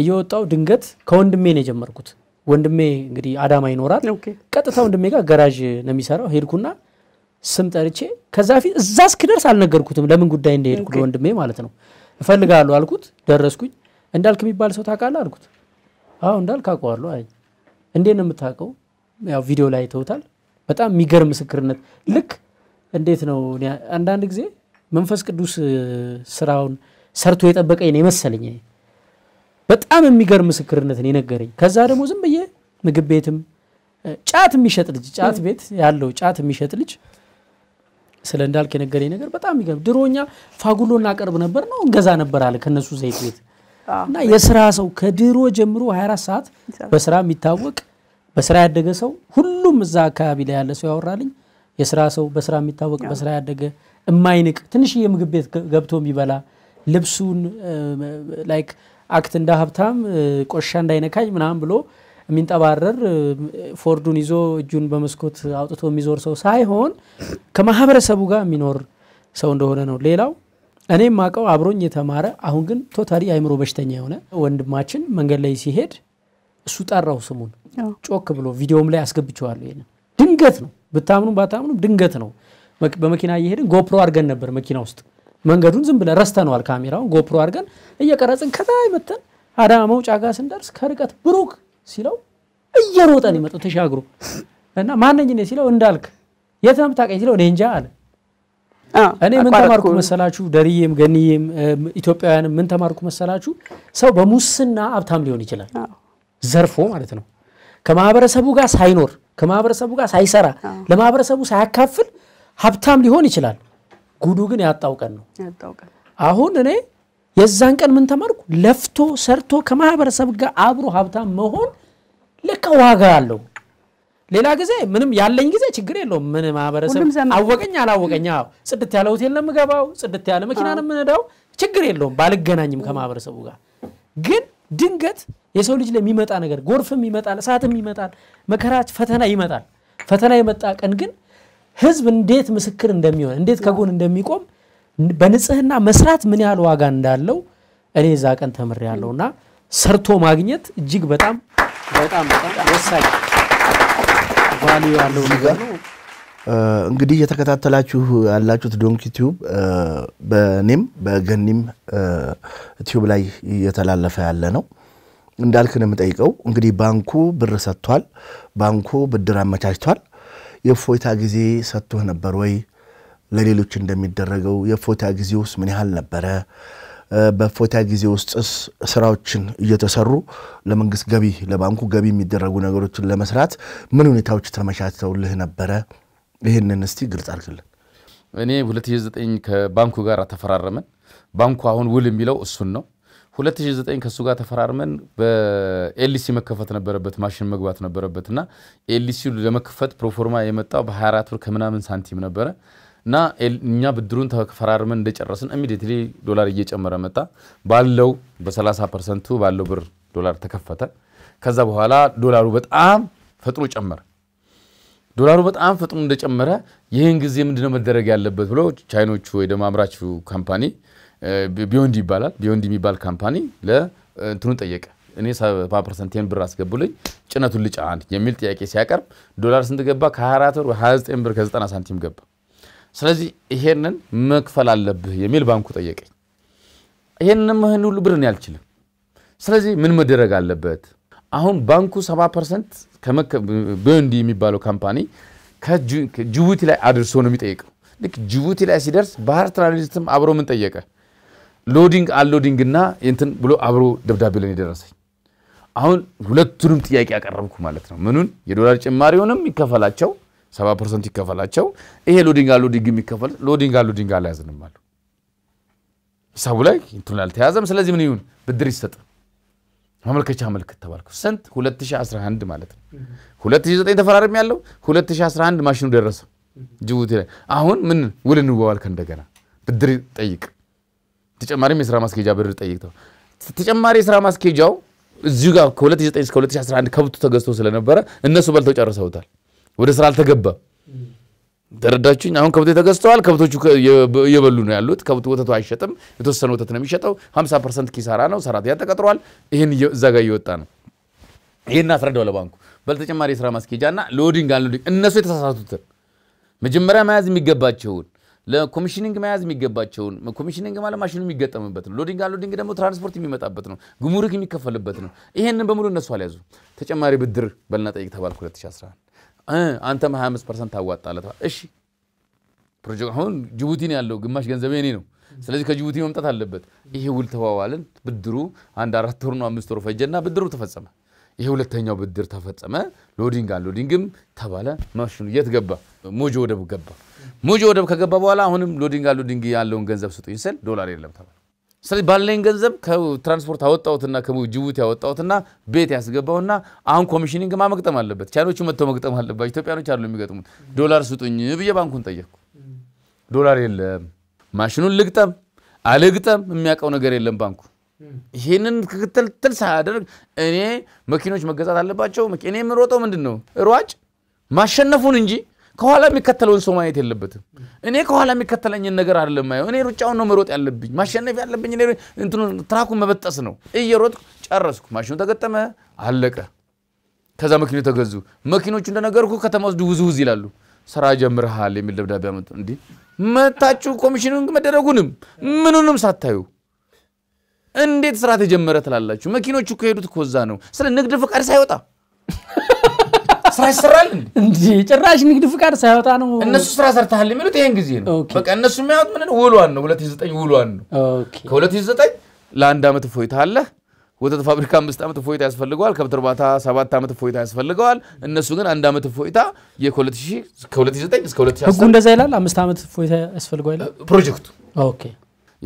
እየወጣው ድንገት ከወንድሜ ነው የጀመርኩት። ወንድሜ እንግዲህ አዳማ ይኖራል። ቀጥታ ወንድሜ ጋር ገራዥ ነው የሚሰራው። ሄድኩና ስም ጠርቼ ከዛ ፊት እዛ እስክደርስ አልነገርኩትም ለምን ጉዳይ እንደሄድኩ ለወንድሜ ማለት ነው። እፈልጋለሁ አልኩት፣ ደረስኩኝ። እንዳልክ የሚባል ሰው ታውቃለህ አልኩት። አዎ እንዳልክ አውቀዋለሁ አይ እንዴት ነው የምታውቀው? ያው ቪዲዮ ላይ ተውታል። በጣም የሚገርም ምስክርነት። ልክ እንዴት ነው አንዳንድ ጊዜ መንፈስ ቅዱስ ስራውን ሰርቶ የጠበቀኝ ነው የመሰለኝ። በጣም የሚገርም ምስክርነትን የነገረኝ። ከዛ ደግሞ ዝም ብዬ ምግብ ቤትም ጫት የሚሸጥ ልጅ ጫት ቤት ያለው ጫት የሚሸጥ ልጅ ስለ እንዳልክ የነገረኝ ነገር በጣም ይገርም። ድሮኛ ፋጉሎ እናቀርብ ነበር ነው እንገዛ ነበር አለ ከነሱ ዘይት ቤት እና የስራ ሰው ከድሮ ጀምሮ 24 ሰዓት በስራ የሚታወቅ በስራ ያደገ ሰው ሁሉም እዛ አካባቢ ላይ ያለ ሰው ያወራልኝ የስራ ሰው በስራ የሚታወቅ በስራ ያደገ የማይንቅ ትንሽ ምግብ ቤት ገብቶ የሚበላ ልብሱን ላይክ አክት እንደ ሀብታም ቆሻ እንዳይነካኝ ምናምን ብሎ የሚንጠባረር ፎርዱን ይዞ እጁን በመስኮት አውጥቶ የሚዞር ሰው ሳይሆን ከማህበረሰቡ ጋር የሚኖር ሰው እንደሆነ ነው። ሌላው እኔም ማቀው አብሮኝ የተማረ አሁን ግን ቶታሊ አይምሮ በሽተኛ የሆነ ወንድማችን መንገድ ላይ ሲሄድ እሱ ጠራው ስሙን ጮክ ብሎ ቪዲዮም ላይ አስገብቸዋለሁ። ይሄንን ድንገት ነው ብታምኑ ባታምኑ ድንገት ነው። በመኪና እየሄድን ጎፕሮ አድርገን ነበር መኪና ውስጥ መንገዱን ዝም ብለን ረስተነዋል። ካሜራውን ጎፕሮ አድርገን እየቀረጽን ከታይ መተን አዳማ መውጫ ጋር ስንደርስ ከርቀት ብሩክ ሲለው እየሮጠን ነው የመጣው ተሻግሮ እና ማነኝ እኔ ሲለው እንዳልክ የት ነው የምታውቀኝ ሲለው እኔ እንጃ አለ። እኔ ምን ተማርኩ መሰላችሁ? ደርዬም ገንዬም ኢትዮጵያውያንም ምን ተማርኩ መሰላችሁ? ሰው በሙስና ሀብታም ሊሆን ይችላል፣ ዘርፎ ማለት ነው። ከማህበረሰቡ ጋር ሳይኖር ከማህበረሰቡ ጋር ሳይሰራ ለማህበረሰቡ ሳያካፍል ሀብታም ሊሆን ይችላል። ጉዱ ግን ያጣውቀን ነው። አሁን እኔ የዛን ቀን ምን ተማርኩ? ለፍቶ ሰርቶ ከማህበረሰብ ጋር አብሮ ሀብታም መሆን ለካ ዋጋ አለው። ሌላ ጊዜ ምንም ያለኝ ጊዜ ችግር የለውም። ምን ማህበረሰብ አወቀኝ አላወቀኝ፣ ጽድት ያለ ሆቴል ነው የምገባው፣ ጽድት ያለ መኪና ነው ችግር የለውም። ባልገናኝም ከማህበረሰቡ ጋር ግን ድንገት የሰው ልጅ ላይ ነገር ጎርፍም ይመጣል፣ እሳትም ይመጣል፣ መከራ ፈተና ይመጣል። ፈተና የመጣ ቀን ግን ህዝብ እንዴት ምስክር እንደሚሆን እንዴት ከጎን እንደሚቆም በንጽህና መስራት ምን ያህል ዋጋ እንዳለው እኔ እዛ ቀን ተምሬያለሁ እና ሰርቶ ማግኘት እጅግ በጣም በጣም በጣም ወሳኝ ቫሉ ያለው ነገር ነው። እንግዲህ እየተከታተላችሁ ያላችሁት ዶንኪ ቲዩብ በእኔም በገኒም ቲዩብ ላይ እየተላለፈ ያለ ነው። እንዳልክን የምጠይቀው እንግዲህ ባንኩ ብር ሰጥቷል፣ ባንኩ ብድር አመቻችቷል። የእፎይታ ጊዜ ሰጥቶህ ነበር ወይ? ለሌሎች እንደሚደረገው የፎታ ጊዜ ውስጥ ምን ያህል ነበረ? በፎታ ጊዜ ውስጥስ ስራዎችን እየተሰሩ ለመንግስት ገቢ ለባንኩ ገቢ የሚደረጉ ነገሮችን ለመስራት ምን ሁኔታዎች ተመቻችተውልህ ነበረ? ይህንን እስቲ ግልጽ አድርግልን። እኔ 2009 ከባንኩ ጋር ተፈራረመን። ባንኩ አሁን ውል የሚለው እሱን ነው። 2009 ከእሱ ጋር ተፈራርመን በኤልሲ መከፈት ነበረበት፣ ማሽን መግባት ነበረበት እና ኤልሲ ለመክፈት ፕሮፎርማ የመጣው በ24 ብር ከምናምን ሳንቲም ነበረ። እና እኛ ብድሩን ተፈራርመን እንደጨረስን ኢሚዲየትሊ ዶላር እየጨመረ መጣ። ባለው በ30 ፐርሰንቱ ባለው ብር ዶላር ተከፈተ። ከዛ በኋላ ዶላሩ በጣም ፈጥኖ ጨመረ። ዶላሩ በጣም ፈጥኖ እንደጨመረ ይህን ጊዜ ምንድነው መደረግ ያለበት ብሎ ቻይኖቹ ወይ ደግሞ አምራቹ ካምፓኒ ቢዮንድ ይባላል ቢዮንድ የሚባል ካምፓኒ ለእንትኑ ጠየቀ። እኔ ሰባ ፐርሰንቴን ብር አስገቡልኝ ጭነቱን ልጫን የሚል ጥያቄ ሲያቀርብ ዶላር ስንት ገባ? ከ24 ብር 29 ብር ከ90 ሳንቲም ገባ። ስለዚህ ይሄንን መክፈል አለብህ የሚል ባንኩ ጠየቀኝ። ይሄንን መህን ሁሉ ብርን ያልችልም። ስለዚህ ምን መደረግ አለበት? አሁን ባንኩ 70 ፐርሰንት የሚባለው ካምፓኒ ከጅቡቲ ላይ አድርሶ ነው የሚጠይቀው። ልክ ጅቡቲ ላይ ሲደርስ ባህር ትራንዚትም አብሮ ምን ጠየቀ ሎዲንግ አንሎዲንግ እና እንትን ብሎ አብሮ ደብዳቤ ለን የደረሰኝ። አሁን ሁለቱንም ጥያቄ ያቀረብኩ ማለት ነው። ምኑን የዶላር ጭማሪውንም ይከፈላቸው ሰባ ፐርሰንት ይከፈላቸው። ይሄ ሎዲንጋ ሎዲንግ የሚከፈል ሎዲንግ ሎዲንጋ አልያዝንም አሉ። ሂሳቡ ላይ እንትን አልተያዘም። ስለዚህ ምን ይሁን ብድር ይሰጥ ማመልከቻ አመልክት ተባልኩ። ስንት 2011 ማለት ነው። 2009 ተፈራርም ያለው 2011 ማሽኑ ደረሰ ጅቡቲ ላይ። አሁን ምን ውል እንዋዋል ከእንደገና ብድር ጠይቅ፣ ተጨማሪም የስራ ማስኬጃ ብድር ጠይቅ። ተጨማሪ የስራ ማስኬጃው እዚሁ ጋር ከ2009 እስከ 2011 ከብቱ ተገዝቶ ስለነበረ እነሱ በልተው ጨርሰውታል። ወደ ስራ አልተገባም። ተረዳችሁኝ? አሁን ከብቶ ተገዝተዋል። ከብቶቹ እየበሉ ነው ያሉት። ከብቱ ወተቱ አይሸጥም። የተወሰነ ወተት ነው የሚሸጠው። 50 ፐርሰንት ኪሳራ ነው። ሰራተኛ ተቀጥሯል። ይህን እዛ ጋር እየወጣ ነው። ይህን አስረዳው ለባንኩ በተጨማሪ የስራ ማስኬጃ እና ሎዲንግ አንሎዲንግ እነሱ የተሳሳቱትን መጀመሪያ መያዝ የሚገባቸውን ለኮሚሽኒንግ መያዝ የሚገባቸውን ኮሚሽኒንግ ማለት ማሽኑ የሚገጠምበት ነው። ሎዲንግ አንሎዲንግ ደግሞ ትራንስፖርት የሚመጣበት ነው፣ ጉሙሩክ የሚከፈልበት ነው። ይሄንን በሙሉ እነሱ አልያዙ። ተጨማሪ ብድር በልና ጠይቅ ተባልኩ 2011 አንተም 25 ፐርሰንት ታዋጣለህ። እሺ ፕሮጀክት አሁን ጅቡቲ ነው ያለው፣ ግማሽ ገንዘብ የኔ ነው። ስለዚህ ከጅቡቲ መምጣት አለበት። ይሄ ውል ተዋዋልን። ብድሩ አንድ አራት ወር ነው አምስት ወር ፈጀና ብድሩ ተፈጸመ። ይሄ ሁለተኛው ብድር ተፈጸመ። ሎዲንግ አንሎዲንግም ተባለ። ማሽኑ የት ገባ? ሞጆ ወደብ ገባ። ሞጆ ወደብ ከገባ በኋላ አሁንም ሎዲንግ አንሎዲንግ ያለውን ገንዘብ ስጡኝ ስል ዶላር የለም ተባለ። ስለዚህ ባለኝ ገንዘብ ከትራንስፖርት አወጣሁትና ከጅቡቲ አወጣሁትና ቤት ያስገባውና አሁን ኮሚሽኒንግ ማመግጠም አለበት። ቻይኖቹ መጥቶ መግጠም አለባቸው። ኢትዮጵያኖች አሉ የሚገጥሙት። ዶላር ስጡኝ ብዬ ባንኩን ጠየቅኩ። ዶላር የለም። ማሽኑን ልግጠም አልግጠም የሚያውቀው ነገር የለም ባንኩ። ይህንን ክትትል ሳያደርግ እኔ መኪኖች መገዛት አለባቸው። እኔ የምሮጠው ምንድን ነው? ሯጭ ማሸነፉን እንጂ ከኋላ የሚከተለውን ሰው ማየት የለበትም። እኔ ከኋላ የሚከተለኝን ነገር አይደለም ማየው። እኔ ሩጫውን ነው መሮጥ ያለብኝ፣ ማሸነፍ ያለብኝ እንትኑ መበጠስ ነው። እየሮጥኩ ጨረስኩ። ማሽኑ ተገጠመ፣ አለቀ። ከዛ መኪኖች ተገዙ። መኪኖቹ እንደነገርኩ ከተማ ውስጥ ውዝውዝ ይላሉ። ስራ ጀምረሃል የሚል ደብዳቤ አመጡ። እንዲህ መታችሁ ኮሚሽኑን መደረጉንም ምኑንም ሳታዩ እንዴት ስራ ተጀመረ ትላላችሁ? መኪኖቹ ከሄዱት ከዛ ነው፣ ስለ ንግድ ፈቃድ ሳይወጣ ስራ ይሰራል እንዴ? ጭራሽ ንግድ ፍቃድ ሳይወጣ ነው እነሱ ስራ ሰርተሃል የሚሉት ይሄን ጊዜ ነው። በቃ እነሱ የሚያዩት ምን ውሏን ነው፣ 2009 ውሏን ነው። ከ2009 ለአንድ ዓመት እፎይታ አለህ። ወተት ፋብሪካ አምስት ዓመት እፎይታ ያስፈልገዋል። ከብት እርባታ ሰባት ዓመት እፎይታ ያስፈልገዋል። እነሱ ግን አንድ ዓመት እፎይታ ከ2009 እስከ 2010 ህጉ እንደዛ ይላል። አምስት ዓመት እፎይታ ያስፈልገዋል ፕሮጀክቱ ኦኬ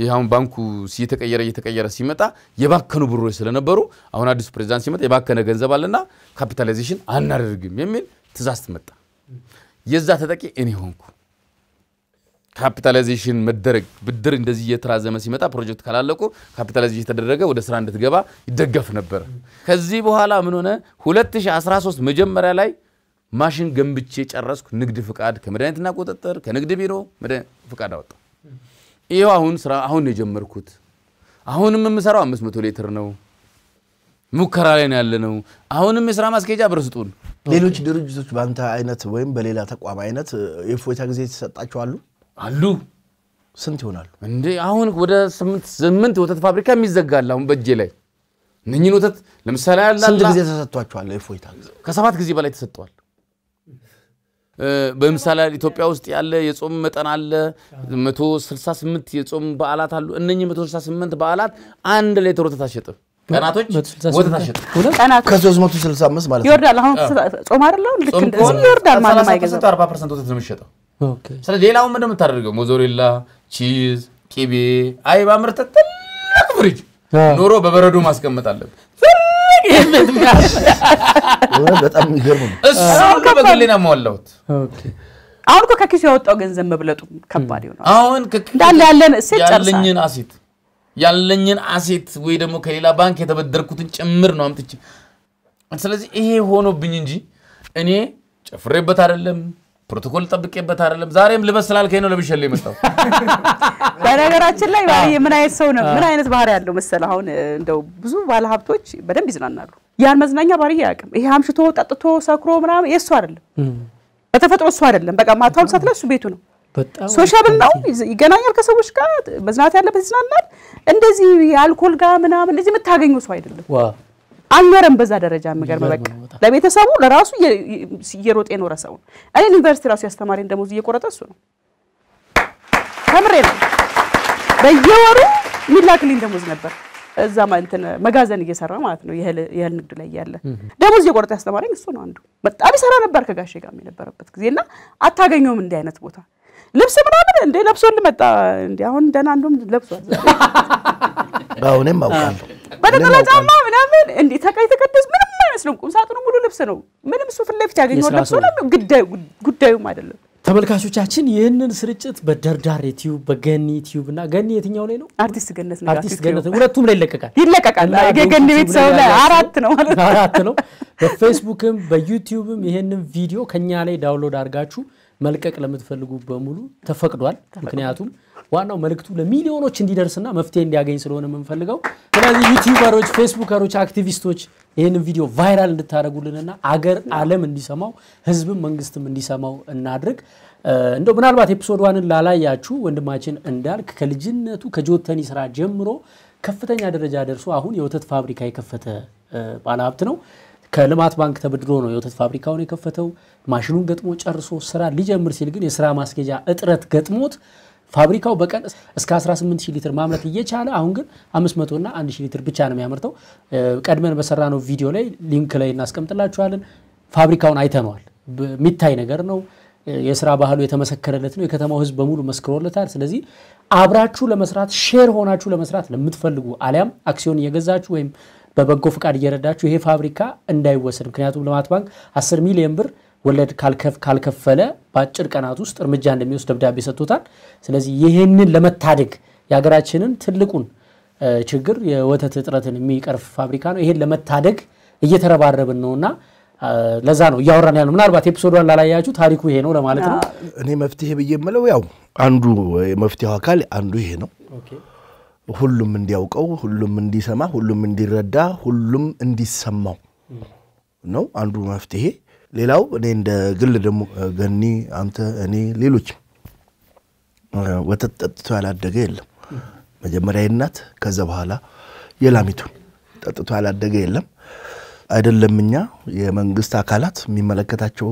ይህ ባንኩ እየተቀየረ እየተቀየረ ሲመጣ የባከኑ ብሮች ስለነበሩ አሁን አዲሱ ፕሬዚዳንት ሲመጣ የባከነ ገንዘብ አለና ካፒታላይዜሽን አናደርግም የሚል ትእዛዝ መጣ። የዛ ተጠቂ እኔ ሆንኩ። ካፒታላይዜሽን መደረግ ብድር እንደዚህ እየተራዘመ ሲመጣ ፕሮጀክት ካላለቁ ካፒታላይዜሽን የተደረገ ወደ ስራ እንድትገባ ይደገፍ ነበር። ከዚህ በኋላ ምን ሆነ? 2013 መጀመሪያ ላይ ማሽን ገንብቼ ጨረስኩ። ንግድ ፍቃድ ከመድኃኒትና ቁጥጥር ከንግድ ቢሮ ፍቃድ አወጣ። ይኸው አሁን ስራ አሁን የጀመርኩት አሁንም የምሰራው አምስት መቶ ሌትር ነው። ሙከራ ላይ ነው ያለ ነው። አሁንም የስራ ማስኬጃ ብር ስጡን። ሌሎች ድርጅቶች በአንተ አይነት ወይም በሌላ ተቋም አይነት የእፎይታ ጊዜ ተሰጣቸው አሉ አሉ። ስንት ይሆናሉ እንዴ? አሁን ወደ ስምንት ወተት ፋብሪካ የሚዘጋል አሁን በእጄ ላይ እነኝን ወተት ለምሳሌ ያላ ስንት ጊዜ ተሰጥቷቸዋል? የእፎይታ ከሰባት ጊዜ በላይ ተሰጥተዋል። በምሳሌ ኢትዮጵያ ውስጥ ያለ የጾም መጠን አለ። 168 የጾም በዓላት አሉ። እነኚህ 168 በዓላት አንድ ላይ ተሮተት አሸጥም ቀናቶች ወተት አሸጥም ጾም አይደለም ነው ሞዞሬላ፣ ቺዝ፣ ቂቤ፣ አይብ አምርተህ ትልቅ ፍሪጅ ኖሮ በበረዶ ማስቀመጥ አለብህ። በጣም የሚገርም ነው። እሱን አሁን እኮ ከኪሱ ያወጣው ገንዘብ መብለጡ ከባድ ይሆናል። አሁን እንዳለ ያለን እሴት ያለኝን አሴት ያለኝን አሴት ወይ ደግሞ ከሌላ ባንክ የተበደርኩትን ጭምር ነው አምጥቼ። ስለዚህ ይሄ ሆኖብኝ እንጂ እኔ ጨፍሬበት አይደለም ፕሮቶኮል ጠብቄበት አይደለም። ዛሬም ልመስላል ነው ለብሼልህ የመጣው። በነገራችን ላይ ባልዬ ምን አይነት ሰው ነው? ምን አይነት ባህሪ ያለው መሰል አሁን እንደው ብዙ ባለሀብቶች በደንብ ይዝናናሉ። ያን መዝናኛ ባር አያውቅም። ይሄ አምሽቶ ጠጥቶ ሰክሮ ምናምን የእሱ አይደለም፣ በተፈጥሮ እሱ አይደለም። በቃ ማታውን ሰዓት ላይ እሱ ቤቱ ነው። ሶሻብል ነው፣ ይገናኛል ከሰዎች ጋር መዝናት ያለበት ይዝናናል። እንደዚህ አልኮል ጋር ምናምን እንደዚህ የምታገኘው ሰው አይደለም። አልኖረም በዛ ደረጃ ምገርም በቃ ለቤተሰቡ ለራሱ እየሮጠ የኖረ ሰው ነው። እኔ ዩኒቨርሲቲ ራሱ ያስተማሪን ደሞዝ እየቆረጠ እሱ ነው። ከምሬ ነው። በየወሩ ሚላክልኝ ደሞዝ ነበር። እዛ እንትን መጋዘን እየሰራ ማለት ነው የእህል ንግድ ላይ ያለ ደሞዝ እየቆረጠ ያስተማረኝ እሱ ነው አንዱ። በጣም ይሰራ ነበር ከጋሼ ጋር የነበረበት ጊዜ እና አታገኘውም እንዲህ አይነት ቦታ ልብስ ምናምን እንደ ለብሶ ልመጣ እንዲ አሁን ደህና እንደውም ለብሷል። እኔም አውቃለሁ በነጠላ ጫማ ምናምን እንዴ ተቀይ ተቀደስ ምንም አይመስልም። ቁም ሳጥኑ ሙሉ ልብስ ነው። ምንም እሱ ፊት ለፊት ያገኘው ለብሶ ነው። ጉዳዩም አይደለም። ተመልካቾቻችን ይህንን ስርጭት በደርዳር ዩቲዩብ በገኒ ዩቲዩብ እና ገኒ የትኛው ላይ ነው? አርቲስት ገነት አርቲስት ገነት ሁለቱም ላይ ይለቀቃል ይለቀቃል። የገኒ ቤተሰብ ላይ አራት ነው ማለት ነው። አራት ነው። በፌስቡክም በዩቲዩብም ይህንን ቪዲዮ ከኛ ላይ ዳውንሎድ አድርጋችሁ መልቀቅ ለምትፈልጉ በሙሉ ተፈቅዷል። ምክንያቱም ዋናው መልእክቱ ለሚሊዮኖች እንዲደርስና መፍትሄ እንዲያገኝ ስለሆነ የምንፈልገው። ስለዚህ ዩቲዩበሮች፣ ፌስቡከሮች፣ አክቲቪስቶች ይህንን ቪዲዮ ቫይራል እንድታደረጉልንና አገር አለም እንዲሰማው ህዝብም መንግስትም እንዲሰማው እናድርግ። እንደው ምናልባት ኤፒሶድ ዋንን ላላያችሁ ወንድማችን እንዳልክ ከልጅነቱ ከጆተኒ ስራ ጀምሮ ከፍተኛ ደረጃ ደርሶ አሁን የወተት ፋብሪካ የከፈተ ባለሀብት ነው። ከልማት ባንክ ተበድሮ ነው የወተት ፋብሪካውን የከፈተው። ማሽኑን ገጥሞ ጨርሶ ስራ ሊጀምር ሲል ግን የስራ ማስኬጃ እጥረት ገጥሞት ፋብሪካው በቀን እስከ 18 ሺህ ሊትር ማምረት እየቻለ አሁን ግን 500 እና 1 ሺህ ሊትር ብቻ ነው የሚያመርተው። ቀድመን በሰራ ነው ቪዲዮ ላይ ሊንክ ላይ እናስቀምጥላችኋለን። ፋብሪካውን አይተነዋል። የሚታይ ነገር ነው። የስራ ባህሉ የተመሰከረለት ነው። የከተማው ህዝብ በሙሉ መስክሮለታል። ስለዚህ አብራችሁ ለመስራት ሼር ሆናችሁ ለመስራት ለምትፈልጉ አሊያም አክሲዮን እየገዛችሁ ወይም በበጎ ፍቃድ እየረዳችሁ ይሄ ፋብሪካ እንዳይወሰድ ምክንያቱም ልማት ባንክ 10 ሚሊዮን ብር ወለድ ካልከፈለ በአጭር ቀናት ውስጥ እርምጃ እንደሚወስድ ደብዳቤ ሰጥቶታል። ስለዚህ ይህንን ለመታደግ የሀገራችንን ትልቁን ችግር የወተት እጥረትን የሚቀርፍ ፋብሪካ ነው። ይሄን ለመታደግ እየተረባረብን እና ለዛ ነው እያወራን ያለው። ምናልባት ኤፒሶዷን ላላያችሁ ታሪኩ ይሄ ነው ለማለት ነው። እኔ መፍትሄ ብዬ የምለው ያው አንዱ የመፍትሄው አካል አንዱ ይሄ ነው። ሁሉም እንዲያውቀው፣ ሁሉም እንዲሰማ፣ ሁሉም እንዲረዳ፣ ሁሉም እንዲሰማው ነው አንዱ መፍትሄ። ሌላው እኔ እንደ ግል ደግሞ ገኒ፣ አንተ፣ እኔ፣ ሌሎች ወተት ጠጥቶ ያላደገ የለም። መጀመሪያ የእናት ከዛ በኋላ የላሚቱን ጠጥቶ ያላደገ የለም። አይደለም እኛ የመንግስት አካላት የሚመለከታቸው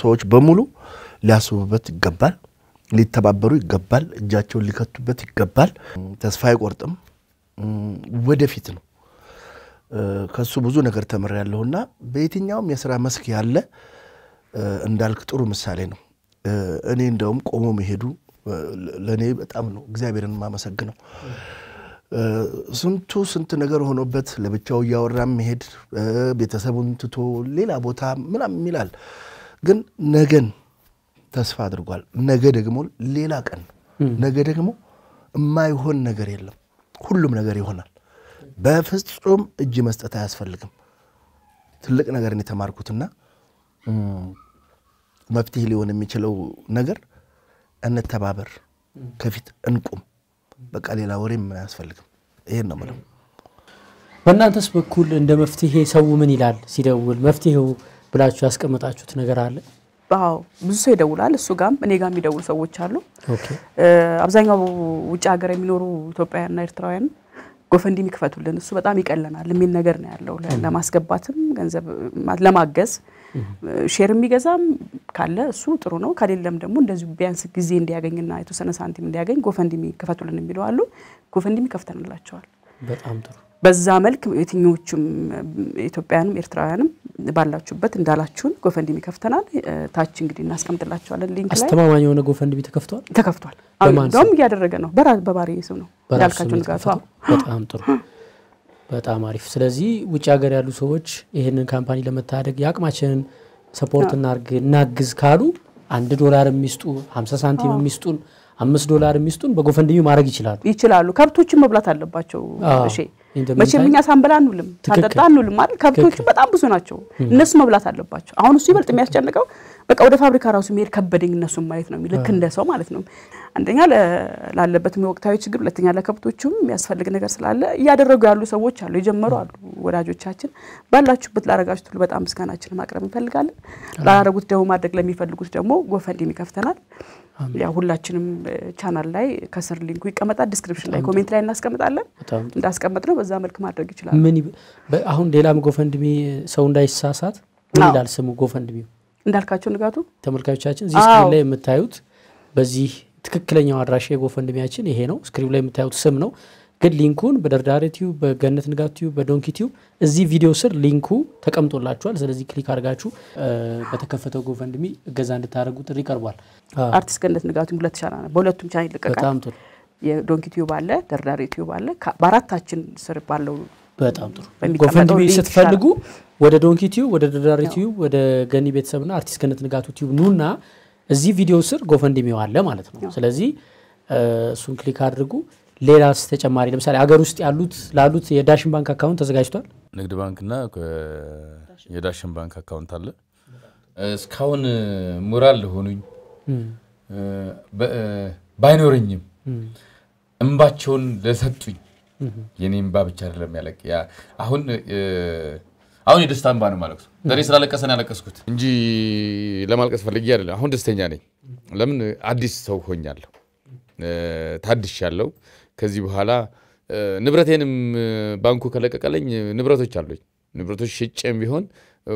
ሰዎች በሙሉ ሊያስቡበት ይገባል፣ ሊተባበሩ ይገባል፣ እጃቸውን ሊከቱበት ይገባል። ተስፋ አይቆርጥም። ወደፊት ነው ከሱ ብዙ ነገር ያለሁና በየትኛውም የስራ መስክ ያለ እንዳልክ ጥሩ ምሳሌ ነው። እኔ እንደውም ቆሞ መሄዱ ለእኔ በጣም ነው እግዚአብሔርን ማመሰግነው። ስንቱ ስንት ነገር ሆኖበት ለብቻው እያወራ መሄድ ቤተሰቡን ትቶ ሌላ ቦታ ምናምን ይላል። ግን ነገን ተስፋ አድርጓል። ነገ ደግሞ ሌላ ቀን ነው። ነገ ደግሞ የማይሆን ነገር የለም። ሁሉም ነገር ይሆናል። በፍጹም እጅ መስጠት አያስፈልግም። ትልቅ ነገር የተማርኩትና መፍትሄ ሊሆን የሚችለው ነገር እንተባበር፣ ከፊት እንቁም። በቃ ሌላ ወሬ ምን አያስፈልግም። ይሄን ነው የምለው። በእናንተስ በኩል እንደ መፍትሄ ሰው ምን ይላል ሲደውል? መፍትሄው ብላችሁ ያስቀመጣችሁት ነገር አለ? አዎ ብዙ ሰው ይደውላል። እሱ ጋም እኔ ጋም የሚደውሉ ሰዎች አሉ። አብዛኛው ውጭ ሀገር የሚኖሩ ኢትዮጵያውያንና ኤርትራውያን ጎፈንድ የሚክፈቱልን እሱ በጣም ይቀለናል የሚል ነገር ነው ያለው። ለማስገባትም ገንዘብ ለማገዝ ሼር የሚገዛም ካለ እሱ ጥሩ ነው። ከሌለም ደግሞ እንደዚሁ ቢያንስ ጊዜ እንዲያገኝና የተወሰነ ሳንቲም እንዲያገኝ ጎፈንድ የሚክፈቱልን የሚለው አሉ። ጎፈንድ የሚከፍተንላቸዋል። በጣም ጥሩ። በዛ መልክ የትኞቹም ኢትዮጵያውያንም ኤርትራውያንም ባላችሁበት እንዳላችሁን ጎፈንድሚ ከፍተናል። ታች እንግዲህ እናስቀምጥላቸዋለን ሊንክ ላይ። አስተማማኝ የሆነ ጎፈንድሚ ተከፍቷል ተከፍቷል። እንደውም እያደረገ ነው። በባሪ ስም ነው ያልካቸው ንጋቱ። በጣም ጥሩ በጣም አሪፍ። ስለዚህ ውጭ ሀገር ያሉ ሰዎች ይህንን ካምፓኒ ለመታደግ የአቅማችንን ሰፖርት እናርግ እናግዝ ካሉ አንድ ዶላር የሚስጡ ሀምሳ ሳንቲም የሚስጡን አምስት ዶላር የሚስጡን በጎፈንድሚ ማድረግ ይችላሉ ይችላሉ። ከብቶችን መብላት አለባቸው እሺ መቼም እኛ ሳንበላ አንውልም፣ ሳንጠጣ አንውልም አይደል? ከብቶቹ በጣም ብዙ ናቸው፣ እነሱ መብላት አለባቸው። አሁን እሱ ይበልጥ የሚያስጨንቀው በቃ ወደ ፋብሪካ ራሱ መሄድ ከበደኝ እነሱን ማየት ነው። ልክ እንደ ሰው ማለት ነው። አንደኛ ላለበት ወቅታዊ ችግር፣ ሁለተኛ ለከብቶቹም የሚያስፈልግ ነገር ስላለ እያደረጉ ያሉ ሰዎች አሉ፣ የጀመሩ አሉ ወዳጆቻችን። ባላችሁበት ላረጋችሁት ሁሉ በጣም ምስጋናችን ማቅረብ እንፈልጋለን። ላረጉት ደግሞ ማድረግ ለሚፈልጉት ደግሞ ጎፈንዲም ይከፍተናል። ያው ሁላችንም ቻናል ላይ ከስር ሊንኩ ይቀመጣል፣ ዲስክሪፕሽን ላይ ኮሜንት ላይ እናስቀምጣለን። እንዳስቀምጥ ነው በዛ መልክ ማድረግ ይችላል። ምን አሁን ሌላም ጎፈንድሚ ሰው እንዳይሳሳት ምን ይላል ስሙ ጎፈንድሚ? እንዳልካቸው ንጋቱ ተመልካቾቻችን እዚህ ስክሪን ላይ የምታዩት በዚህ ትክክለኛው አድራሻ የጎፈንድሚያችን ይሄ ነው። ስክሪን ላይ የምታዩት ስም ነው። ግን ሊንኩን በደርዳሬ ቲዩብ፣ በገነት ንጋት ቲዩብ፣ በዶንኪ ቲዩብ እዚህ ቪዲዮ ስር ሊንኩ ተቀምጦላችኋል። ስለዚህ ክሊክ አድርጋችሁ በተከፈተው ጎፈንድሚ እገዛ እንድታደርጉ ጥሪ ቀርቧል። አርቲስት ገነት ንጋቱ ሁለት ቻናል በሁለቱም ቻናል ይለቀቃል። በጣም ጥሩ። የዶንኪ ቲዩብ አለ፣ ደርዳሬ ቲዩብ አለ። በአራታችን ስር ባለው በጣም ጥሩ ጎፈንድሚ ስትፈልጉ ወደ ዶንኪ ቲዩብ፣ ወደ ደርዳሬ ቲዩብ፣ ወደ ገኒ ቤተሰብና አርቲስት ገነት ንጋቱ ቲዩብ ኑና እዚህ ቪዲዮ ስር ጎፈንድሚው አለ ማለት ነው። ስለዚህ እሱን ክሊክ አድርጉ። ሌላስ ተጨማሪ ለምሳሌ ሀገር ውስጥ ያሉት ላሉት የዳሽን ባንክ አካውንት ተዘጋጅቷል። ንግድ ባንክና የዳሽን ባንክ አካውንት አለ። እስካሁን ሙራል ሆኑኝ ባይኖረኝም እንባቸውን ለሰጡኝ የኔ እንባ ብቻ አይደለም ያለቅ አሁን አሁን የደስታ እንባ ነው ማለት ዛሬ ስላለቀሰ ያለቀስኩት እንጂ ለማልቀስ ፈልጌ አይደለም። አሁን ደስተኛ ነኝ። ለምን አዲስ ሰው ሆኛለሁ፣ ታድሻለሁ። ከዚህ በኋላ ንብረቴንም ባንኩ ከለቀቀለኝ ንብረቶች አሉኝ። ንብረቶች ሽጬም ቢሆን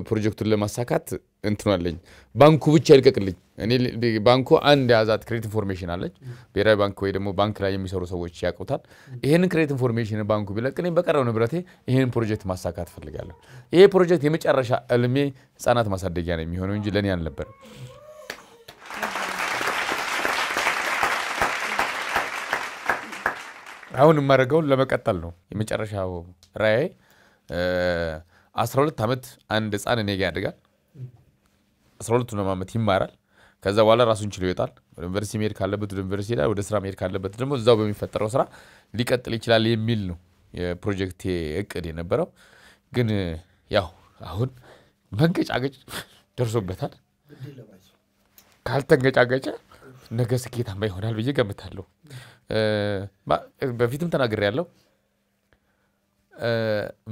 ፕሮጀክቱን ለማሳካት እንትኗለኝ ባንኩ ብቻ ይልቀቅልኝ። እኔ ባንኩ አንድ የያዛት ክሬዲት ኢንፎርሜሽን አለች። ብሔራዊ ባንክ ወይ ደግሞ ባንክ ላይ የሚሰሩ ሰዎች ያውቁታል። ይህንን ክሬዲት ኢንፎርሜሽን ባንኩ ቢለቅልኝ በቀረው ንብረቴ ይህን ፕሮጀክት ማሳካት እፈልጋለሁ። ይሄ ፕሮጀክት የመጨረሻ እልሜ ህጻናት ማሳደጊያ ነው የሚሆነው እንጂ ለእኔ አልነበረም። አሁን የማደርገውን ለመቀጠል ነው። የመጨረሻው ራዕይ 12 ዓመት አንድ ህፃን እኔ ጋ ያድጋል። 12 ዓመት ይማራል። ከዛ በኋላ ራሱን ችሎ ይወጣል። ወደ ዩኒቨርሲቲ መሄድ ካለበት ወደ ዩኒቨርሲቲ ሄዳል። ወደ ስራ መሄድ ካለበት ደግሞ እዛው በሚፈጠረው ስራ ሊቀጥል ይችላል የሚል ነው የፕሮጀክት እቅድ የነበረው። ግን ያው አሁን መንገጫገጭ ደርሶበታል። ካልተንገጫገጨ ነገ ስኬታማ ይሆናል ብዬ ገምታለሁ። በፊትም ተናግር ያለው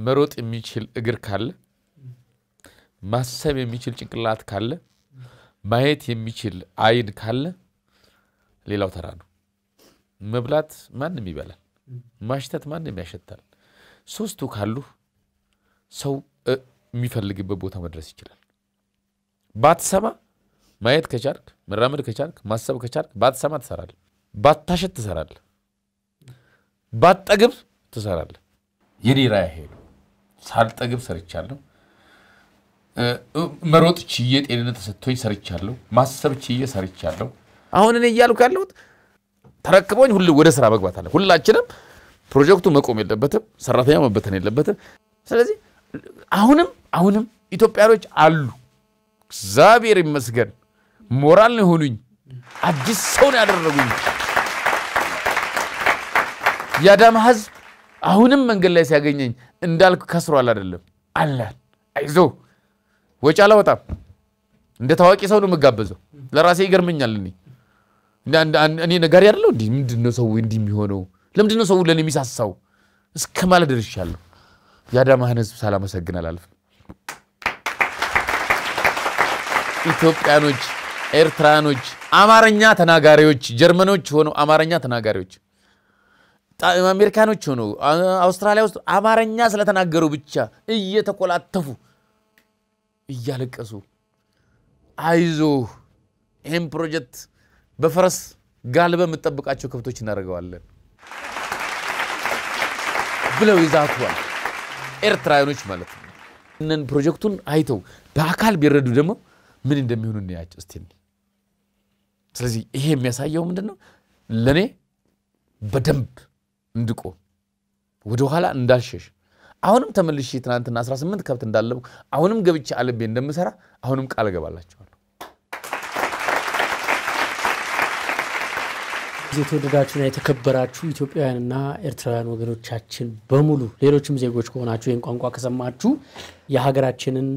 መሮጥ የሚችል እግር ካለ ማሰብ የሚችል ጭንቅላት ካለ ማየት የሚችል አይን ካለ ሌላው ተራ ነው። መብላት ማንም ይበላል፣ ማሽተት ማንም ያሸታል። ሶስቱ ካሉ ሰው የሚፈልግበት ቦታ መድረስ ይችላል። ባትሰማ ማየት ከቻልክ፣ መራመድ ከቻልክ፣ ማሰብ ከቻልክ ባትሰማ ትሰራለህ። ባታሸት ትሰራለ፣ ባጠግብ ትሰራለ። የኔ ራዕይ ይሄ ነው። ሳልጠግብ ሰርቻለሁ። መሮጥ ችዬ ጤንነት ተሰጥቶኝ ሰርቻለሁ። ማሰብ ችዬ ሰርቻለሁ። አሁን እኔ እያልኩ ያለሁት ተረክቦኝ ሁሉ ወደ ስራ መግባት አለ። ሁላችንም ፕሮጀክቱ መቆም የለበትም፣ ሰራተኛ መበተን የለበትም። ስለዚህ አሁንም አሁንም ኢትዮጵያኖች አሉ። እግዚአብሔር ይመስገን ሞራል ነው የሆኑኝ፣ አዲስ ሰውን ያደረጉኝ። የአዳማ ህዝብ አሁንም መንገድ ላይ ሲያገኘኝ እንዳልኩ ከስሯል አይደለም አላል አይዞ ወጪ አላወጣም። እንደ ታዋቂ ሰው ነው የምጋበዘው። ለራሴ ይገርመኛል። እኔ እኔ ነጋሪ አይደለሁ እንዲህ ምንድን ነው ሰው እንዲህ የሚሆነው? ለምንድን ነው ሰው ለእኔ የሚሳሳው? እስከ ማለት ደርሻለሁ። የአዳማህን ህዝብ ሳላመሰግን አላልፍም። ኢትዮጵያኖች፣ ኤርትራኖች፣ አማርኛ ተናጋሪዎች፣ ጀርመኖች ሆነው አማርኛ ተናጋሪዎች አሜሪካኖች ሆኑ አውስትራሊያ ውስጥ አማርኛ ስለተናገሩ ብቻ እየተቆላተፉ እያለቀሱ አይዞ ይህም ፕሮጀክት በፈረስ ጋልበ የምጠብቃቸው ከብቶች እናደርገዋለን ብለው ይዛቷል። ኤርትራውያኖች ማለት ነው። እነን ፕሮጀክቱን አይተው በአካል ቢረዱ ደግሞ ምን እንደሚሆኑ እንያቸው እስቲ። ስለዚህ ይሄ የሚያሳየው ምንድን ነው ለእኔ በደንብ እንድቆም ወደኋላ እንዳልሸሽ አሁንም ተመልሼ ትናንትና 18 ከብት እንዳለብ አሁንም ገብቼ አልቤ እንደምሰራ አሁንም ቃል እገባላችኋለሁ። የተወደዳችሁና የተከበራችሁ ኢትዮጵያውያንና ኤርትራውያን ወገኖቻችን በሙሉ ሌሎችም ዜጎች ከሆናችሁ ይህን ቋንቋ ከሰማችሁ የሀገራችንን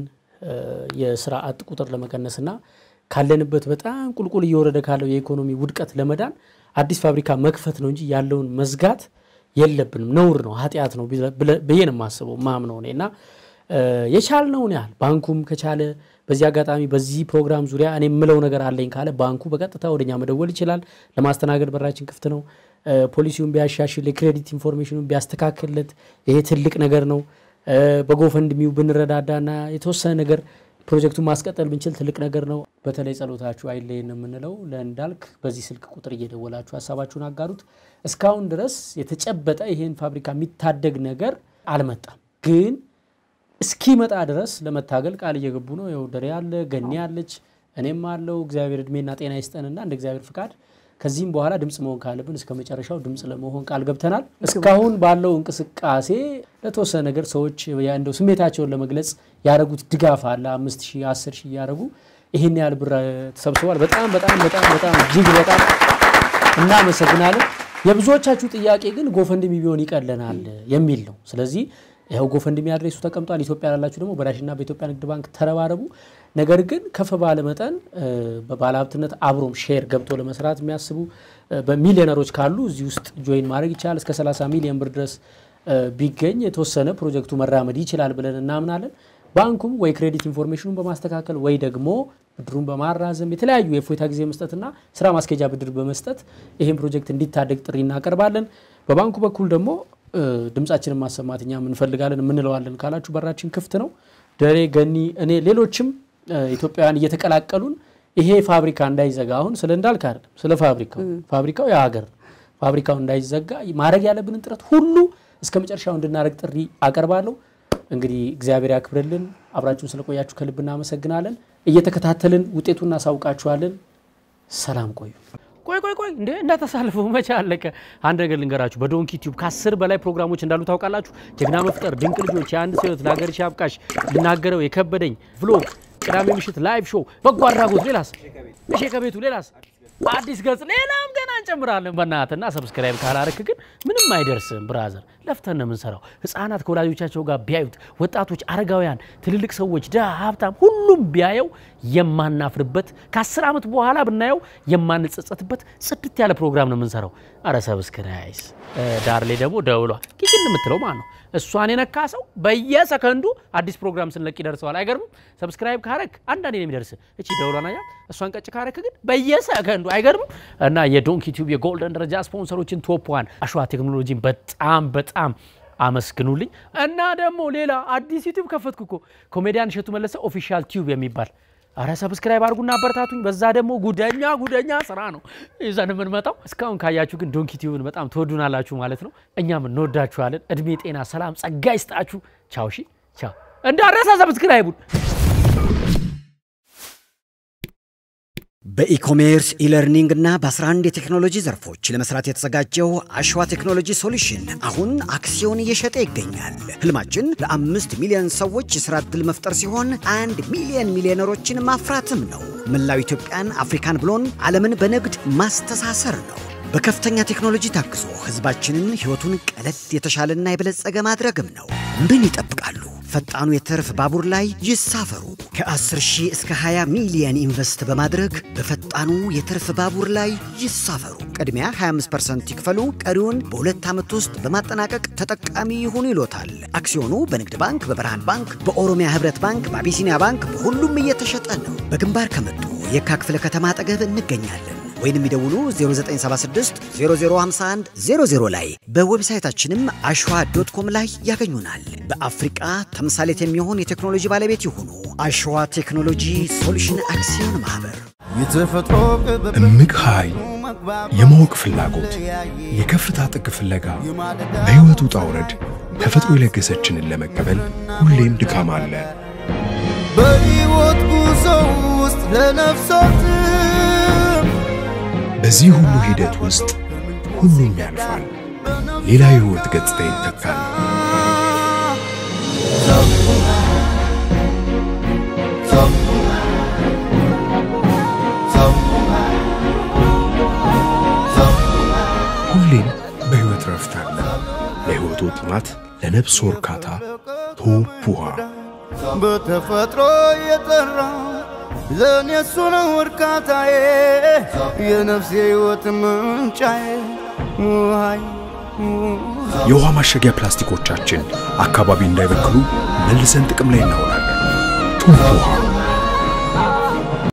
የስራ አጥ ቁጥር ለመቀነስና ካለንበት በጣም ቁልቁል እየወረደ ካለው የኢኮኖሚ ውድቀት ለመዳን አዲስ ፋብሪካ መክፈት ነው እንጂ ያለውን መዝጋት የለብንም ነውር ነው ኃጢአት ነው ብዬን የማስበው ማምነው እኔ እና የቻልነውን ያህል ባንኩም ከቻለ በዚህ አጋጣሚ በዚህ ፕሮግራም ዙሪያ እኔ የምለው ነገር አለኝ ካለ ባንኩ በቀጥታ ወደኛ መደወል ይችላል። ለማስተናገድ በራችን ክፍት ነው። ፖሊሲውን ቢያሻሽል፣ የክሬዲት ኢንፎርሜሽኑን ቢያስተካክልለት ይሄ ትልቅ ነገር ነው። በጎፈንድሚው ብንረዳዳና የተወሰነ ነገር ፕሮጀክቱን ማስቀጠል ብንችል ትልቅ ነገር ነው። በተለይ ጸሎታችሁ አይለየን የምንለው ለእንዳልክ በዚህ ስልክ ቁጥር እየደወላችሁ ሀሳባችሁን አጋሩት። እስካሁን ድረስ የተጨበጠ ይሄን ፋብሪካ የሚታደግ ነገር አልመጣም፣ ግን እስኪመጣ ድረስ ለመታገል ቃል እየገቡ ነው። የውደሬ አለ ገኒ አለች፣ እኔም አለው። እግዚአብሔር እድሜና ጤና ይስጠንና እንደ እግዚአብሔር ፍቃድ ከዚህም በኋላ ድምፅ መሆን ካለብን እስከ መጨረሻው ድምፅ ለመሆን ቃል ገብተናል። እስካሁን ባለው እንቅስቃሴ ለተወሰነ ነገር ሰዎች እንደው ስሜታቸውን ለመግለጽ ያደረጉት ድጋፍ አለ። አምስት ሺህ አስር ሺህ እያደረጉ ይህን ያህል ብር ተሰብስቧል። በጣም በጣም በጣም በጣም እጅግ በጣም እናመሰግናለን። የብዙዎቻችሁ ጥያቄ ግን ጎፈንድሚ ቢሆን ይቀለናል የሚል ነው። ስለዚህ ይኸው ጎፈንድሚ አድሬሱ ተቀምጧል። ኢትዮጵያ ላላችሁ ደግሞ በዳሽና በኢትዮጵያ ንግድ ባንክ ተረባረቡ። ነገር ግን ከፍ ባለ መጠን በባለሀብትነት አብሮም ሼር ገብቶ ለመስራት የሚያስቡ በሚሊዮነሮች ካሉ እዚህ ውስጥ ጆይን ማድረግ ይቻላል። እስከ 30 ሚሊዮን ብር ድረስ ቢገኝ የተወሰነ ፕሮጀክቱ መራመድ ይችላል ብለን እናምናለን። ባንኩም ወይ ክሬዲት ኢንፎርሜሽኑን በማስተካከል ወይ ደግሞ ብድሩን በማራዘም የተለያዩ የእፎይታ ጊዜ መስጠትና ስራ ማስኬጃ ብድር በመስጠት ይህን ፕሮጀክት እንዲታደግ ጥሪ እናቀርባለን። በባንኩ በኩል ደግሞ ድምጻችንን ማሰማት እኛም እንፈልጋለን የምንለዋለን ካላችሁ በራችን ክፍት ነው። ደሬ ገኒ፣ እኔ ሌሎችም ኢትዮጵያውያን እየተቀላቀሉን ይሄ ፋብሪካ እንዳይዘጋ አሁን ስለ እንዳልክ አይደለም ስለ ፋብሪካው ፋብሪካው የሀገር ፋብሪካው እንዳይዘጋ ማድረግ ያለብንን ጥረት ሁሉ እስከ መጨረሻው እንድናደርግ ጥሪ አቀርባለሁ። እንግዲህ እግዚአብሔር ያክብርልን። አብራችሁን ስለቆያችሁ ከልብ እናመሰግናለን። እየተከታተልን ውጤቱ እናሳውቃችኋለን። ሰላም ቆዩ። ቆይ ቆይ ቆይ እንዴ እንዳታሳልፈው፣ መቼ አለቀ? አንድ ነገር ልንገራችሁ፣ በዶንኪ ቲዩብ ከአስር በላይ ፕሮግራሞች እንዳሉ ታውቃላችሁ። ጀግና መፍጠር፣ ድንቅ ልጆች፣ የአንድ ሰው ህይወት፣ ለሀገርሽ አብቃሽ፣ ልናገረው የከበደኝ፣ ቭሎግ፣ ቅዳሜ ምሽት ላይቭ ሾው፣ በጎ አድራጎት፣ ሌላስ? መሸከ ከቤቱ ሌላስ? በአዲስ ገጽ ሌላም ገና እንጨምራለን። በእናትና ሰብስክራይብ ካላረክ ግን ምንም አይደርስም። ብራዘር ለፍተን ነው የምንሰራው። ህፃናት ከወላጆቻቸው ጋር ቢያዩት፣ ወጣቶች፣ አረጋውያን፣ ትልልቅ ሰዎች፣ ድሃ፣ ሀብታም፣ ሁሉም ቢያየው የማናፍርበት ከአስር ዓመት በኋላ ብናየው የማንጸጸትበት ጽድት ያለ ፕሮግራም ነው የምንሰራው። አረ ሰብስክራይስ ዳርሌ ደግሞ ደውሏል። ኪችን የምትለው ማለት ነው እሷን የነካ ሰው በየሰከንዱ አዲስ ፕሮግራም ስንለቅ ይደርሰዋል። አይገርምም? ሰብስክራይብ ካረክ አንዳንዴ ነው የሚደርስ። እቺ ደውሏን ያ እሷን ቀጭ ካረክ ግን በየሰከንዱ አይገርምም? እና የዶንኪ ቲዩብ የጎልደን ደረጃ ስፖንሰሮችን ቶፕዋን አሸዋ ቴክኖሎጂን በጣም በጣም አመስግኑልኝ። እና ደግሞ ሌላ አዲስ ዩቲዩብ ከፈትኩ እኮ ኮሜዲያን እሸቱ መለሰ ኦፊሻል ቲዩብ የሚባል አረ ሰብስክራይብ አድርጉና አበረታቱኝ። በዛ ደግሞ ጉደኛ ጉደኛ ስራ ነው ይዘን የምንመጣው። እስካሁን ካያችሁ ግን ዶንኪ ቲዩብን በጣም ትወዱናላችሁ ማለት ነው። እኛም እንወዳችኋለን። እድሜ፣ ጤና፣ ሰላም፣ ጸጋ ይስጣችሁ። ቻው ሺ ቻው። እንዳረሰ ሰብስክራይቡን በኢኮሜርስ ኢለርኒንግ እና በ11 የቴክኖሎጂ ዘርፎች ለመስራት የተዘጋጀው አሸዋ ቴክኖሎጂ ሶሉሽን አሁን አክሲዮን እየሸጠ ይገኛል። ህልማችን ለአምስት ሚሊዮን ሰዎች የስራ ዕድል መፍጠር ሲሆን አንድ ሚሊዮን ሚሊዮነሮችን ማፍራትም ነው። መላው ኢትዮጵያን፣ አፍሪካን ብሎን ዓለምን በንግድ ማስተሳሰር ነው። በከፍተኛ ቴክኖሎጂ ታግዞ ህዝባችንን ህይወቱን ቀለል የተሻለና የበለጸገ ማድረግም ነው። ምን ይጠብቃሉ? ፈጣኑ የትርፍ ባቡር ላይ ይሳፈሩ። ከ10 ሺህ እስከ 20 ሚሊየን ኢንቨስት በማድረግ በፈጣኑ የትርፍ ባቡር ላይ ይሳፈሩ። ቅድሚያ 25 ይክፈሉ፣ ቀሪውን በሁለት ዓመት ውስጥ በማጠናቀቅ ተጠቃሚ ይሁኑ ይሎታል። አክሲዮኑ በንግድ ባንክ፣ በብርሃን ባንክ፣ በኦሮሚያ ህብረት ባንክ፣ በአቢሲኒያ ባንክ በሁሉም እየተሸጠ ነው። በግንባር ከመጡ የካ ክፍለ ከተማ አጠገብ እንገኛለን። ወይንም ይደውሉ 0976 0051 00 ላይ በዌብሳይታችንም አሸዋ ዶት ኮም ላይ ያገኙናል። በአፍሪቃ ተምሳሌት የሚሆን የቴክኖሎጂ ባለቤት ይሁኑ። አሸዋ ቴክኖሎጂ ሶሉሽን አክሲዮን ማህበር እምቅ ኃይል፣ የማወቅ ፍላጎት፣ የከፍታ ጥግ ፍለጋ፣ በሕይወት ውጣ ውረድ ተፈጥሮ የለገሰችንን ለመቀበል ሁሌም ድካም አለ። በሕይወት ጉዞ ውስጥ ለነፍሳት በዚህ ሁሉ ሂደት ውስጥ ሁሉም ያልፋል፣ ሌላ ህይወት ገጽታ ይተካል። ሁሌም በህይወት ረፍት አለ። ለህይወቱ ጥማት፣ ለነፍስ እርካታ ቶፕ ውሃ በተፈጥሮ የጠራው ለእኔ እሱ ነው እርካታዬ፣ የነፍሴ ሕይወት ምንጫዬ። ውሃይ የውሃ ማሸጊያ ፕላስቲኮቻችን አካባቢ እንዳይበክሉ መልሰን ጥቅም ላይ እናውላለን። ቱብ ውሃ